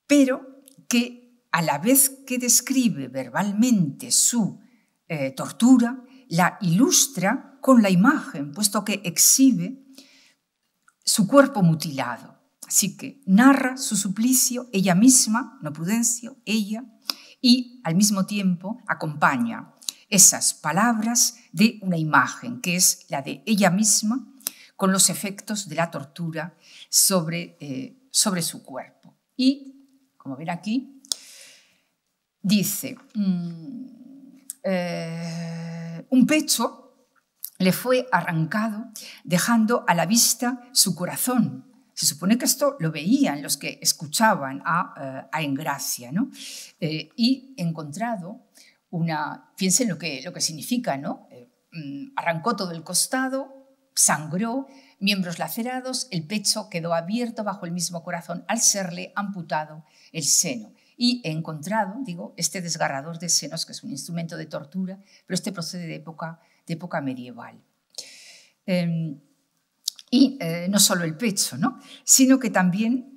pero que a la vez que describe verbalmente su eh, tortura, la ilustra con la imagen, puesto que exhibe su cuerpo mutilado. Así que narra su suplicio ella misma, no Prudencio, ella, y al mismo tiempo acompaña esas palabras de una imagen, que es la de ella misma, con los efectos de la tortura sobre, eh, sobre su cuerpo. Y, como ven aquí, dice, mm, eh, un pecho le fue arrancado, dejando a la vista su corazón. Se supone que esto lo veían los que escuchaban a, eh, Engracia, ¿no? Eh, y encontrado una, piensen lo que, lo que significa, ¿no? Eh, mm, arrancó todo el costado, sangró, miembros lacerados, el pecho quedó abierto bajo el mismo corazón al serle amputado el seno. Y he encontrado, digo, este desgarrador de senos, que es un instrumento de tortura, pero este procede de época época medieval. Em, y eh, no solo el pecho, sino que también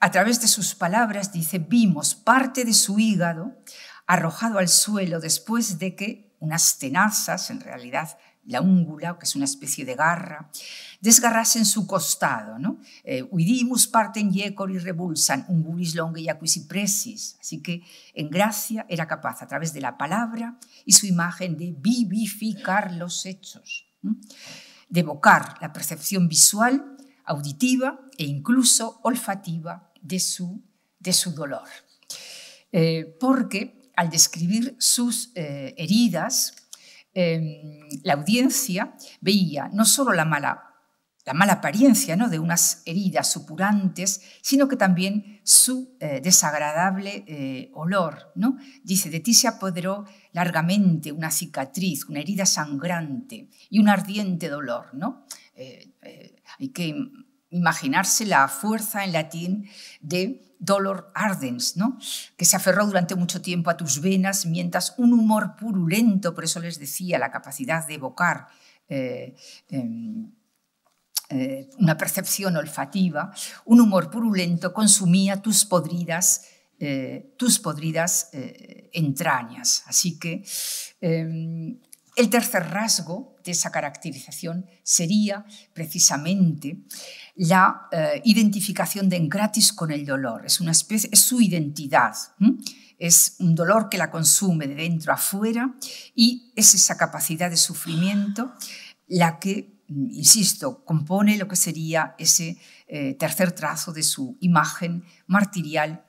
a través de sus palabras dice, vimos parte de su hígado arrojado al suelo después de que unas tenazas, en realidad la ungula, que es una especie de garra, en su costado. ¿no? Eh, Uidimus parten yecor y revulsan, ungulis longe presis. Así que en gracia era capaz, a través de la palabra y su imagen, de vivificar los hechos, de evocar la percepción visual, auditiva e incluso olfativa de su, de su dolor. Eh, porque al describir sus eh, heridas, Em, la audiencia veía no solo la mala, la mala apariencia ¿no? de unas heridas supurantes, sino que también su eh, desagradable eh, olor. ¿no? Dice, de ti se apoderó largamente una cicatriz, una herida sangrante y un ardiente dolor. ¿no? Eh, hay que imaginarse la fuerza en latín de dolor ardens, ¿no? que se aferró durante mucho tiempo a tus venas, mientras un humor purulento, por eso les decía, la capacidad de evocar eh, em, eh, una percepción olfativa, un humor purulento consumía tus podridas, eh, tus podridas entrañas. Así que em, el tercer rasgo de esa caracterización sería precisamente la eh, identificación de gratis con el dolor. Es, una especie, su identidad. Es un dolor que la consume de dentro a fuera y es esa capacidad de sufrimiento la que, insisto, compone lo que sería ese eh, tercer trazo de su imagen martirial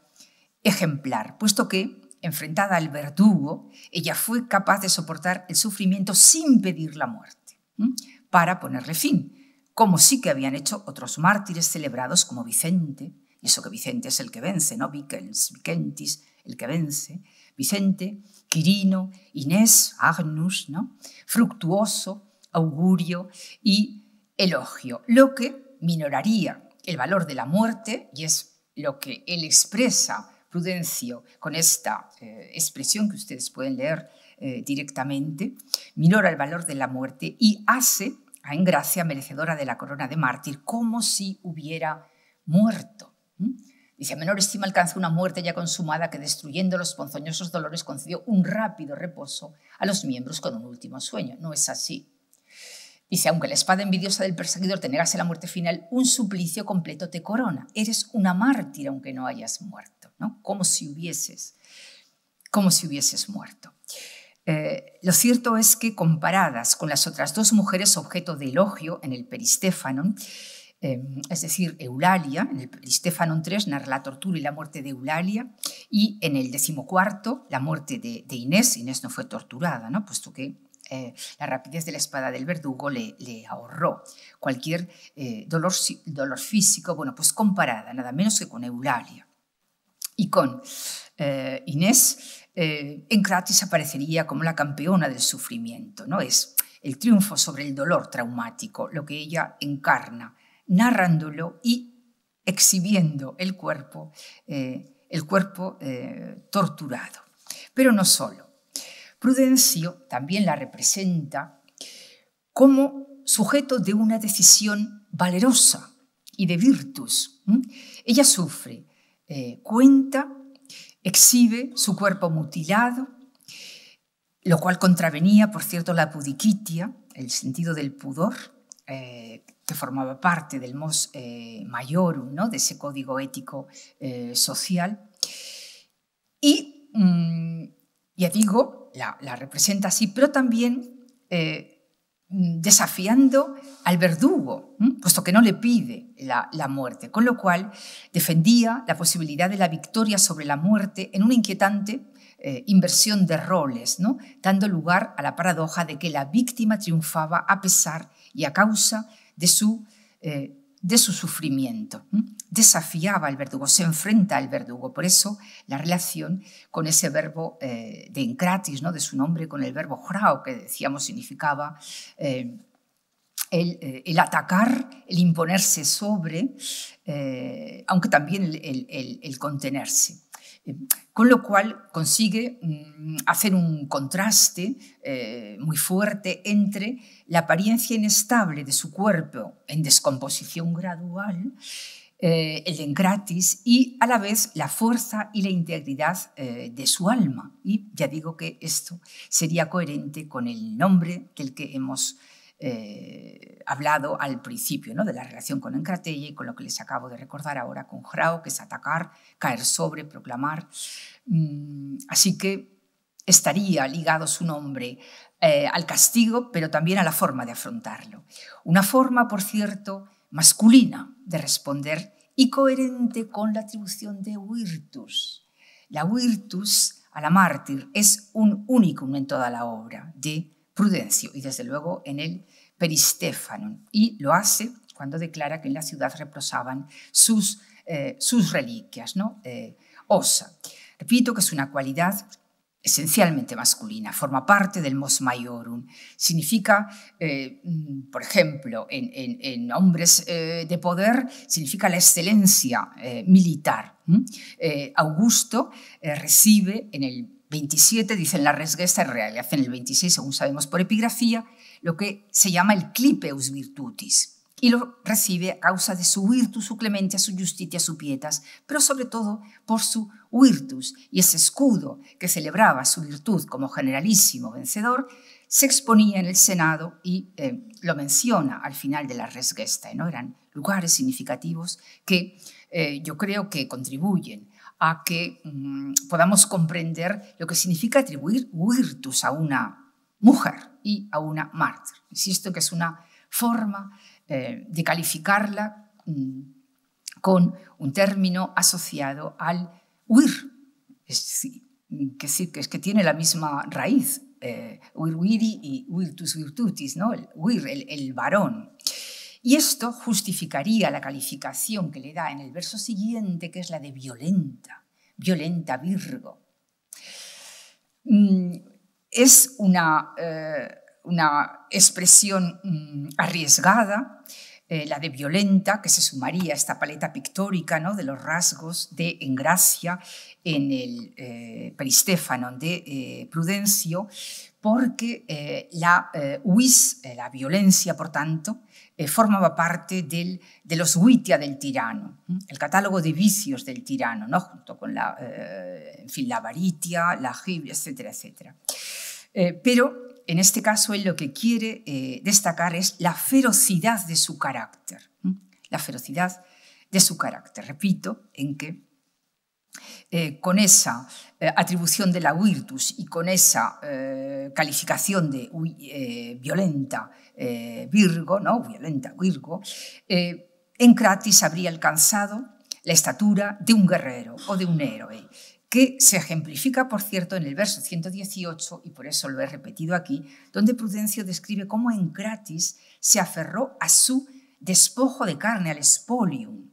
ejemplar, puesto que enfrentada al verdugo, ella fue capaz de soportar el sufrimiento sin pedir la muerte, para ponerle fin, como sí que habían hecho otros mártires celebrados como Vicente, y eso que Vicente es el que vence, ¿no? Vicens, Vicentis, el que vence, Vicente, Quirino, Inés, Agnus, ¿no? Fructuoso, Augurio y Elogio, lo que minoraría el valor de la muerte, y es lo que él expresa Prudencio, con esta eh, expresión que ustedes pueden leer eh, directamente, minora el valor de la muerte y hace a Engracia merecedora de la corona de mártir, como si hubiera muerto. Dice, a menor estima alcanza una muerte ya consumada que destruyendo los ponzoñosos dolores concedió un rápido reposo a los miembros con un último sueño. No es así. Dice, aunque la espada envidiosa del perseguidor te negase la muerte final, un suplicio completo te corona. Eres una mártir aunque no hayas muerto. Como si hubieses, como si hubieses muerto. Eh, lo cierto es que comparadas con las otras dos mujeres objeto de elogio en el Peristéfanon, eh, es decir, Eulalia, en el Peristéfanon 3 narra la tortura y la muerte de Eulalia, y en el decimocuarto la muerte de, Inés. Inés no fue torturada, ¿no? puesto que eh, la rapidez de la espada del verdugo le, ahorró cualquier dolor, dolor físico, bueno, pues comparada nada menos que con Eulalia y con eh, Inés, eh, en Encratis aparecería como la campeona del sufrimiento, ¿no? Es el triunfo sobre el dolor traumático, lo que ella encarna, narrándolo y exhibiendo el cuerpo, eh, el cuerpo torturado. Pero no solo. Prudencio también la representa como sujeto de una decisión valerosa y de virtus. Ella sufre eh, cuenta, exhibe su cuerpo mutilado, lo cual contravenía, por cierto, la pudiquitia, el sentido del pudor, eh, que formaba parte del mos eh, maiorum, de ese código ético eh, social. Y, mm, ya digo, la, representa así, pero también Mm, desafiando al verdugo, puesto que no le pide la, muerte, con lo cual defendía la posibilidad de la victoria sobre la muerte en una inquietante eh, inversión de roles, ¿no? dando lugar a la paradoja de que la víctima triunfaba a pesar y a causa de su eh, de su sufrimiento. Desafiaba al verdugo, se enfrenta al verdugo. Por eso la relación con ese verbo eh, de Encratis, ¿no? de su nombre, con el verbo hrao, que decíamos significaba eh, eh, el, atacar, el imponerse sobre, aunque también el contenerse. Con lo cual consigue mm, hacer un contraste eh, muy fuerte entre la apariencia inestable de su cuerpo en descomposición gradual, eh, el en gratis, y a la vez la fuerza y la integridad eh, de su alma. Y ya digo que esto sería coherente con el nombre del que hemos eh, hablado al principio, ¿no? de la relación con Encrateye y con lo que les acabo de recordar ahora con Grau, que es atacar, caer sobre, proclamar. Mm, así que estaría ligado su nombre eh, al castigo, pero también a la forma de afrontarlo. Una forma, por cierto, masculina de responder y coherente con la atribución de virtus. La virtus a la mártir es un únicum en toda la obra de Prudencio y desde luego en el Peristefanum, Y lo hace cuando declara que en la ciudad reposaban sus, eh, sus reliquias, ¿no? Eh, osa. Repito que es una cualidad esencialmente masculina, forma parte del mos maiorum. Significa, eh, mm, por ejemplo, en, hombres de poder, significa la excelencia militar. Augusto recibe en el 27, dicen la resguesta, real y en el 26, según sabemos por epigrafía, lo que se llama el clipeus virtutis, y lo recibe a causa de su virtus, su clemencia, su justicia, su pietas, pero sobre todo por su virtus, y ese escudo que celebraba su virtud como generalísimo vencedor, se exponía en el Senado y eh, lo menciona al final de la resguesta. ¿no? Eran lugares significativos que eh, yo creo que contribuyen a que mm, podamos comprender lo que significa atribuir virtus a una mujer y a una mártir. Insisto que es una forma eh, de calificarla mm, con un término asociado al huir, es decir, que, es que tiene la misma raíz, eh, y virtus virtutis, ¿no? el huir, el varón. Y esto justificaría la calificación que le da en el verso siguiente, que es la de violenta, violenta Virgo. Mm, es una, eh, una expresión mm, arriesgada, eh, la de violenta, que se sumaría a esta paleta pictórica ¿no? de los rasgos de Engracia en el eh, de Prudencio, porque la la violencia, por tanto, eh, formaba parte de los huitia del tirano, el catálogo de vicios del tirano, ¿no? junto con la, Varitia, eh, fin, la la gibia, etcétera, etcétera. Eh, pero en este caso él lo que quiere destacar es la ferocidad de su carácter, la ferocidad de su carácter, repito, en que con esa atribución de la virtus y con esa calificación de violenta eh, Virgo, ¿no? violenta Virgo, eh, Encratis habría alcanzado la estatura de un guerrero o de un héroe, que se ejemplifica, por cierto, en el verso 118, y por eso lo he repetido aquí, donde Prudencio describe cómo Encratis se aferró a su despojo de carne, al espolium,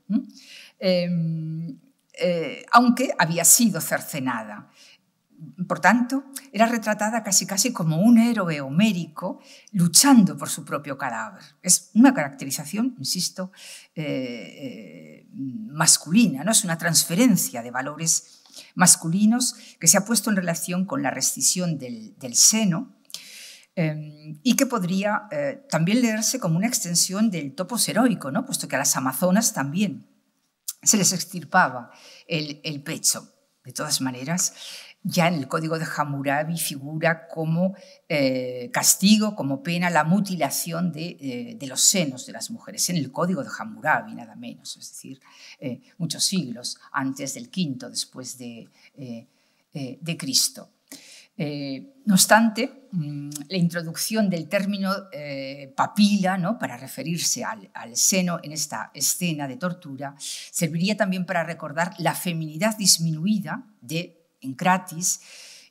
em, eh, aunque había sido cercenada. Por tanto, era retratada casi casi como un héroe homérico luchando por su propio cadáver. Es una caracterización, insisto, eh, eh, masculina, ¿no? es una transferencia de valores masculinos que se ha puesto en relación con la rescisión del, seno em, y que podría eh, también leerse como una extensión del topos heroico, ¿no? puesto que a las amazonas también se les extirpaba el, el pecho. De todas maneras, ya en el código de Hammurabi figura como eh, castigo, como pena, la mutilación eh, de, los senos de las mujeres, en el código de Hammurabi nada menos, es decir, eh, muchos siglos antes del quinto, después de, Cristo. no obstante, mm, la introducción del término papila para referirse al, seno en esta escena de tortura serviría también para recordar la feminidad disminuida de en Cratis,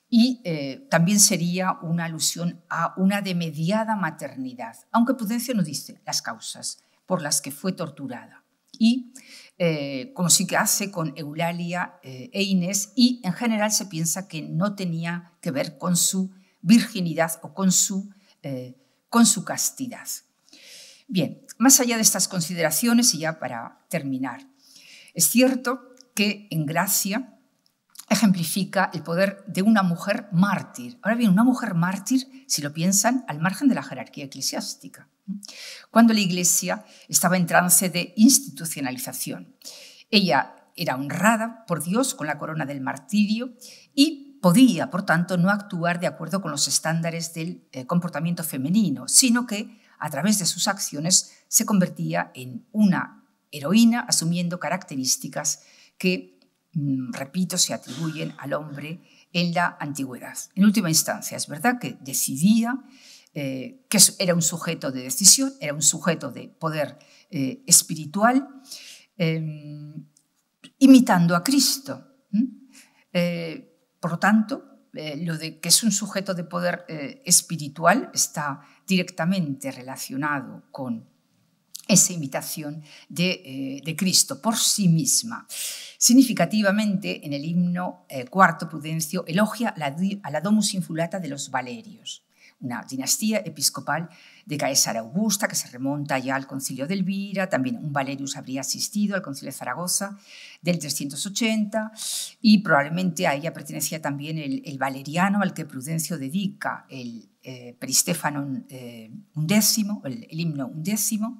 y eh, también sería una alusión a una demediada maternidad, aunque Prudencio no dice las causas por las que fue torturada. Y eh, como sí que hace con Eulalia eh, e Inés, y en general se piensa que no tenía que ver con su virginidad o con su, con su castidad. Bien, más allá de estas consideraciones, y ya para terminar, es cierto que en Gracia ejemplifica el poder de una mujer mártir. Ahora bien, una mujer mártir, si lo piensan, al margen de la jerarquía eclesiástica, cuando la Iglesia estaba en trance de institucionalización. Ella era honrada por Dios con la corona del martirio y podía, por tanto, no actuar de acuerdo con los estándares del eh, comportamiento femenino, sino que a través de sus acciones se convertía en una heroína asumiendo características que Mm, repito, se atribuyen al hombre en la antigüedad. En última instancia, es verdad que decidía, eh, que era un sujeto de decisión, era un sujeto de poder eh, espiritual, em, imitando a Cristo. Eh, por lo tanto, lo de que es un sujeto de poder espiritual está directamente relacionado con esa imitación eh, de, Cristo por sí misma. Significativamente, en el himno eh, cuarto Prudencio elogia a la Domus Infulata de los Valerios una dinastía episcopal de Caesar Augusta que se remonta ya al concilio de Elvira, también un Valerius habría asistido al concilio de Zaragoza del 380 y probablemente a ella pertenecía también el, Valeriano al que Prudencio dedica el eh, Peristéfano eh, undécimo, el, himno undécimo,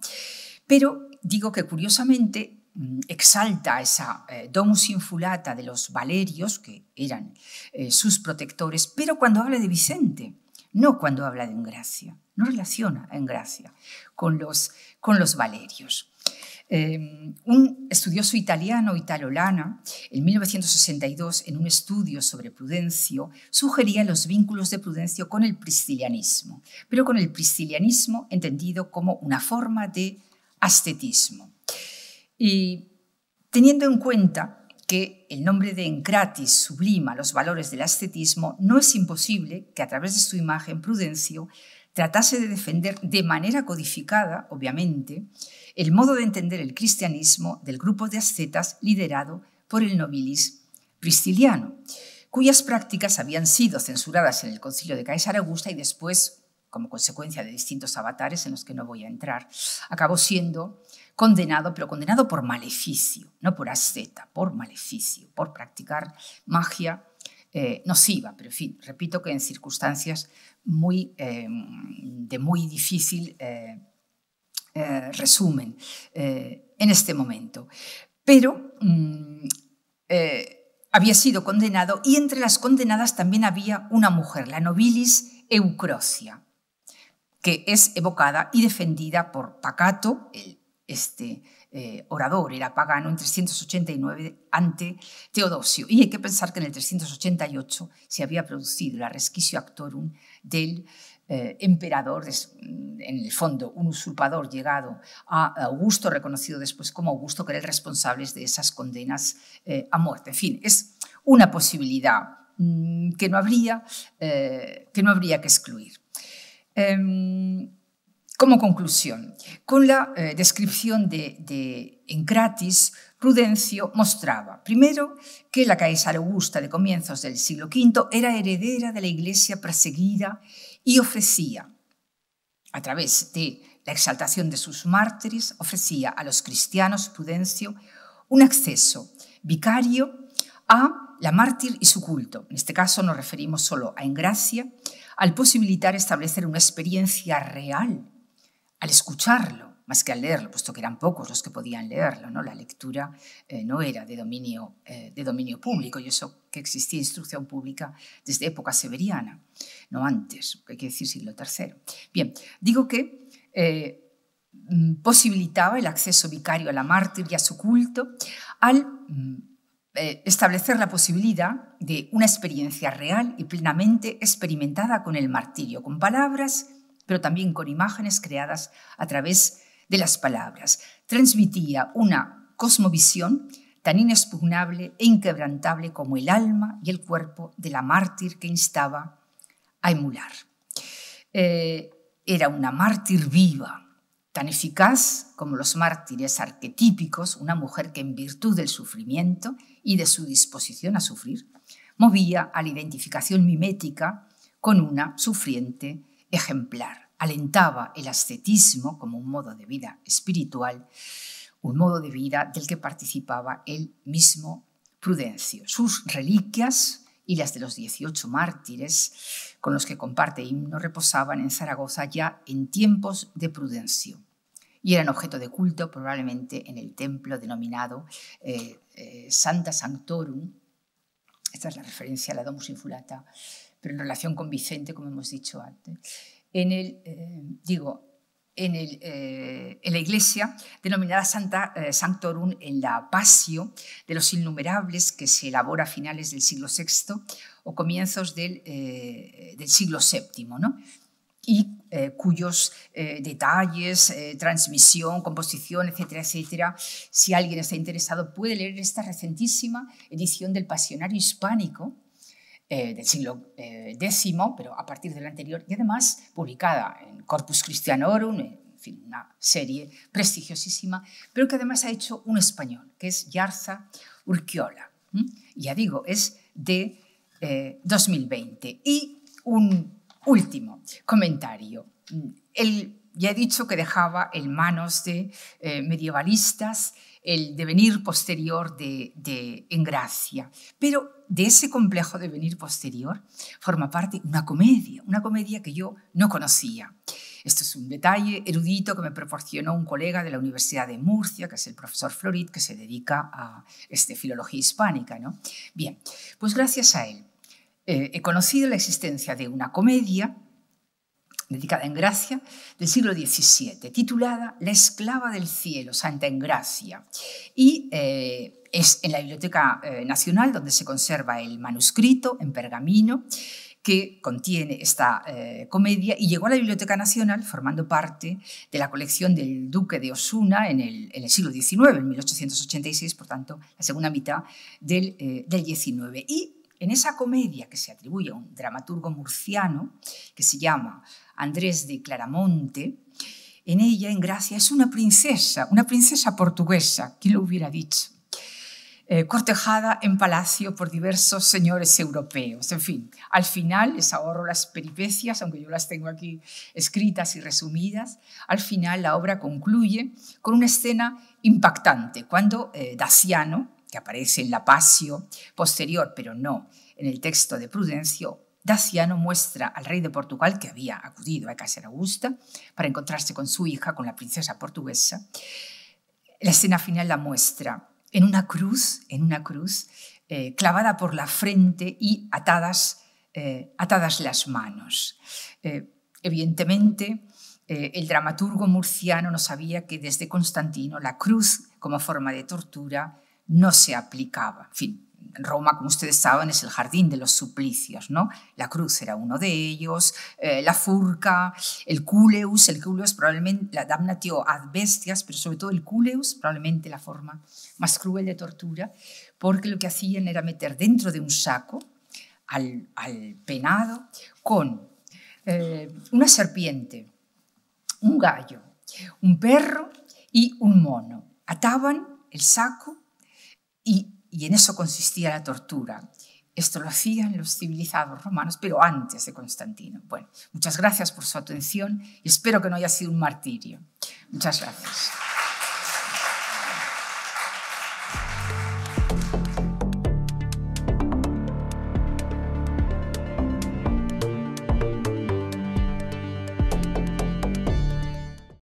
pero digo que curiosamente mm, exalta esa eh, domus infulata de los valerios, que eran eh, sus protectores, pero cuando habla de Vicente, no cuando habla de Engracia, no relaciona en gracia con los, valerios. Em, un estudioso italiano, Italo Lana, en 1962, en un estudio sobre Prudencio, sugería los vínculos de Prudencio con el priscilianismo, pero con el priscilianismo entendido como una forma de ascetismo. Y teniendo en cuenta que el nombre de Encratis sublima los valores del ascetismo, no es imposible que a través de su imagen Prudencio tratase de defender de manera codificada, obviamente, el modo de entender el cristianismo del grupo de ascetas liderado por el nobilis pristiliano, cuyas prácticas habían sido censuradas en el concilio de Caesar Augusta y después, como consecuencia de distintos avatares en los que no voy a entrar, acabó siendo condenado, pero condenado por maleficio, no por asceta, por maleficio, por practicar magia eh, nociva, pero en fin, repito que en circunstancias muy, eh, de muy difícil eh, resumen en este momento. Pero mm, había sido condenado y entre las condenadas también había una mujer, la nobilis Eucrocia, que es evocada y defendida por Pacato, el este eh, orador, era pagano, en 389 ante Teodosio. Y hay que pensar que en el 388 se había producido la resquicio actorum del eh, emperador, mm, en el fondo un usurpador llegado a Augusto, reconocido después como Augusto, que era el responsable de esas condenas eh, a muerte. En fin, es una posibilidad mm, que, no habría, que excluir. Em, como conclusión, con la eh, descripción de, de Encratis, Prudencio mostraba, primero, que la Caesar Augusta de comienzos del siglo V era heredera de la Iglesia perseguida y ofrecía, a través de la exaltación de sus mártires, ofrecía a los cristianos, Prudencio, un acceso vicario a la mártir y su culto. En este caso nos referimos solo a Engracia, al posibilitar establecer una experiencia real al escucharlo, más que al leerlo, puesto que eran pocos los que podían leerlo, ¿no? la lectura eh, no era de dominio, eh, de dominio público, y eso que existía instrucción pública desde época severiana, no antes, hay que decir siglo III. Bien, digo que eh, mm, posibilitaba el acceso vicario a la mártir y a su culto al mm, establecer la posibilidad de una experiencia real y plenamente experimentada con el martirio, con palabras pero también con imágenes creadas a través de las palabras. Transmitía una cosmovisión tan inexpugnable e inquebrantable como el alma y el cuerpo de la mártir que instaba a emular. Eh, era una mártir viva, tan eficaz como los mártires arquetípicos, una mujer que en virtud del sufrimiento y de su disposición a sufrir, movía a la identificación mimética con una sufriente ejemplar. Alentaba el ascetismo como un modo de vida espiritual, un modo de vida del que participaba el mismo Prudencio. Sus reliquias y las de los 18 mártires con los que comparte himno reposaban en Zaragoza ya en tiempos de Prudencio y eran objeto de culto probablemente en el templo denominado eh, eh, Santa Sanctorum, esta es la referencia a la Domus Infulata, pero en relación con Vicente, como hemos dicho antes. En el, eh, digo, eh, en, la iglesia denominada Santa eh, Sanctorum en la Pasio de los innumerables que se elabora a finales del siglo VI o comienzos del, siglo VII, y cuyos detalles, transmisión, composición, etcétera, etcétera, si alguien está interesado puede leer esta recentísima edición del Pasionario Hispánico, eh, del siglo X, eh, pero a partir del anterior, y además publicada en Corpus Christianorum, en fin, una serie prestigiosísima, pero que además ha hecho un español, que es Yarza Urquiola. Ya digo, es de 2020. Eh, y un último comentario. El, mm, ya he dicho que dejaba en manos de medievalistas el devenir posterior de, de Gracia, Pero de ese complejo devenir posterior forma parte una comedia, una comedia que yo no conocía. Esto es un detalle erudito que me proporcionó un colega de la Universidad de Murcia, que es el profesor Florit, que se dedica a este, filología hispánica. ¿no? Bien, pues gracias a él eh, he conocido la existencia de una comedia dedicada en Gracia, del siglo XVII, titulada La esclava del cielo, Santa Gracia, Y eh, es en la Biblioteca eh, Nacional donde se conserva el manuscrito en pergamino que contiene esta eh, comedia y llegó a la Biblioteca Nacional formando parte de la colección del Duque de Osuna en el, siglo XIX, en 1886, por tanto, la segunda mitad del, del XIX. En esa comedia que se atribuye a un dramaturgo murciano que se llama Andrés de Claramonte, en ella, en Gracia, es una princesa, una princesa portuguesa, ¿quién lo hubiera dicho? Eh, cortejada en palacio por diversos señores europeos. En fin, al final, les ahorro las peripecias, aunque yo las tengo aquí escritas y resumidas, al final la obra concluye con una escena impactante, cuando eh, Daciano, que aparece en la Pasio posterior, pero no en el texto de Prudencio, Daciano muestra al rey de Portugal que había acudido a Casa Augusta para encontrarse con su hija, con la princesa portuguesa. La escena final la muestra en una cruz, en una cruz, eh, clavada por la frente y atadas, eh, atadas las manos. Eh, evidentemente, el dramaturgo murciano no sabía que desde Constantino la cruz como forma de tortura no se aplicaba. En fin, Roma, como ustedes saben, es el jardín de los suplicios, ¿no? La cruz era uno de ellos, eh, la furca, el culeus, el culeus probablemente, la damnatio ad bestias, pero sobre todo el culeus, probablemente la forma más cruel de tortura, porque lo que hacían era meter dentro de un saco al, penado con eh, una serpiente, un gallo, un perro y un mono. Ataban el saco y, en eso consistía la tortura. Esto lo hacían los civilizados romanos, pero antes de Constantino. Bueno, muchas gracias por su atención y espero que no haya sido un martirio. Muchas gracias.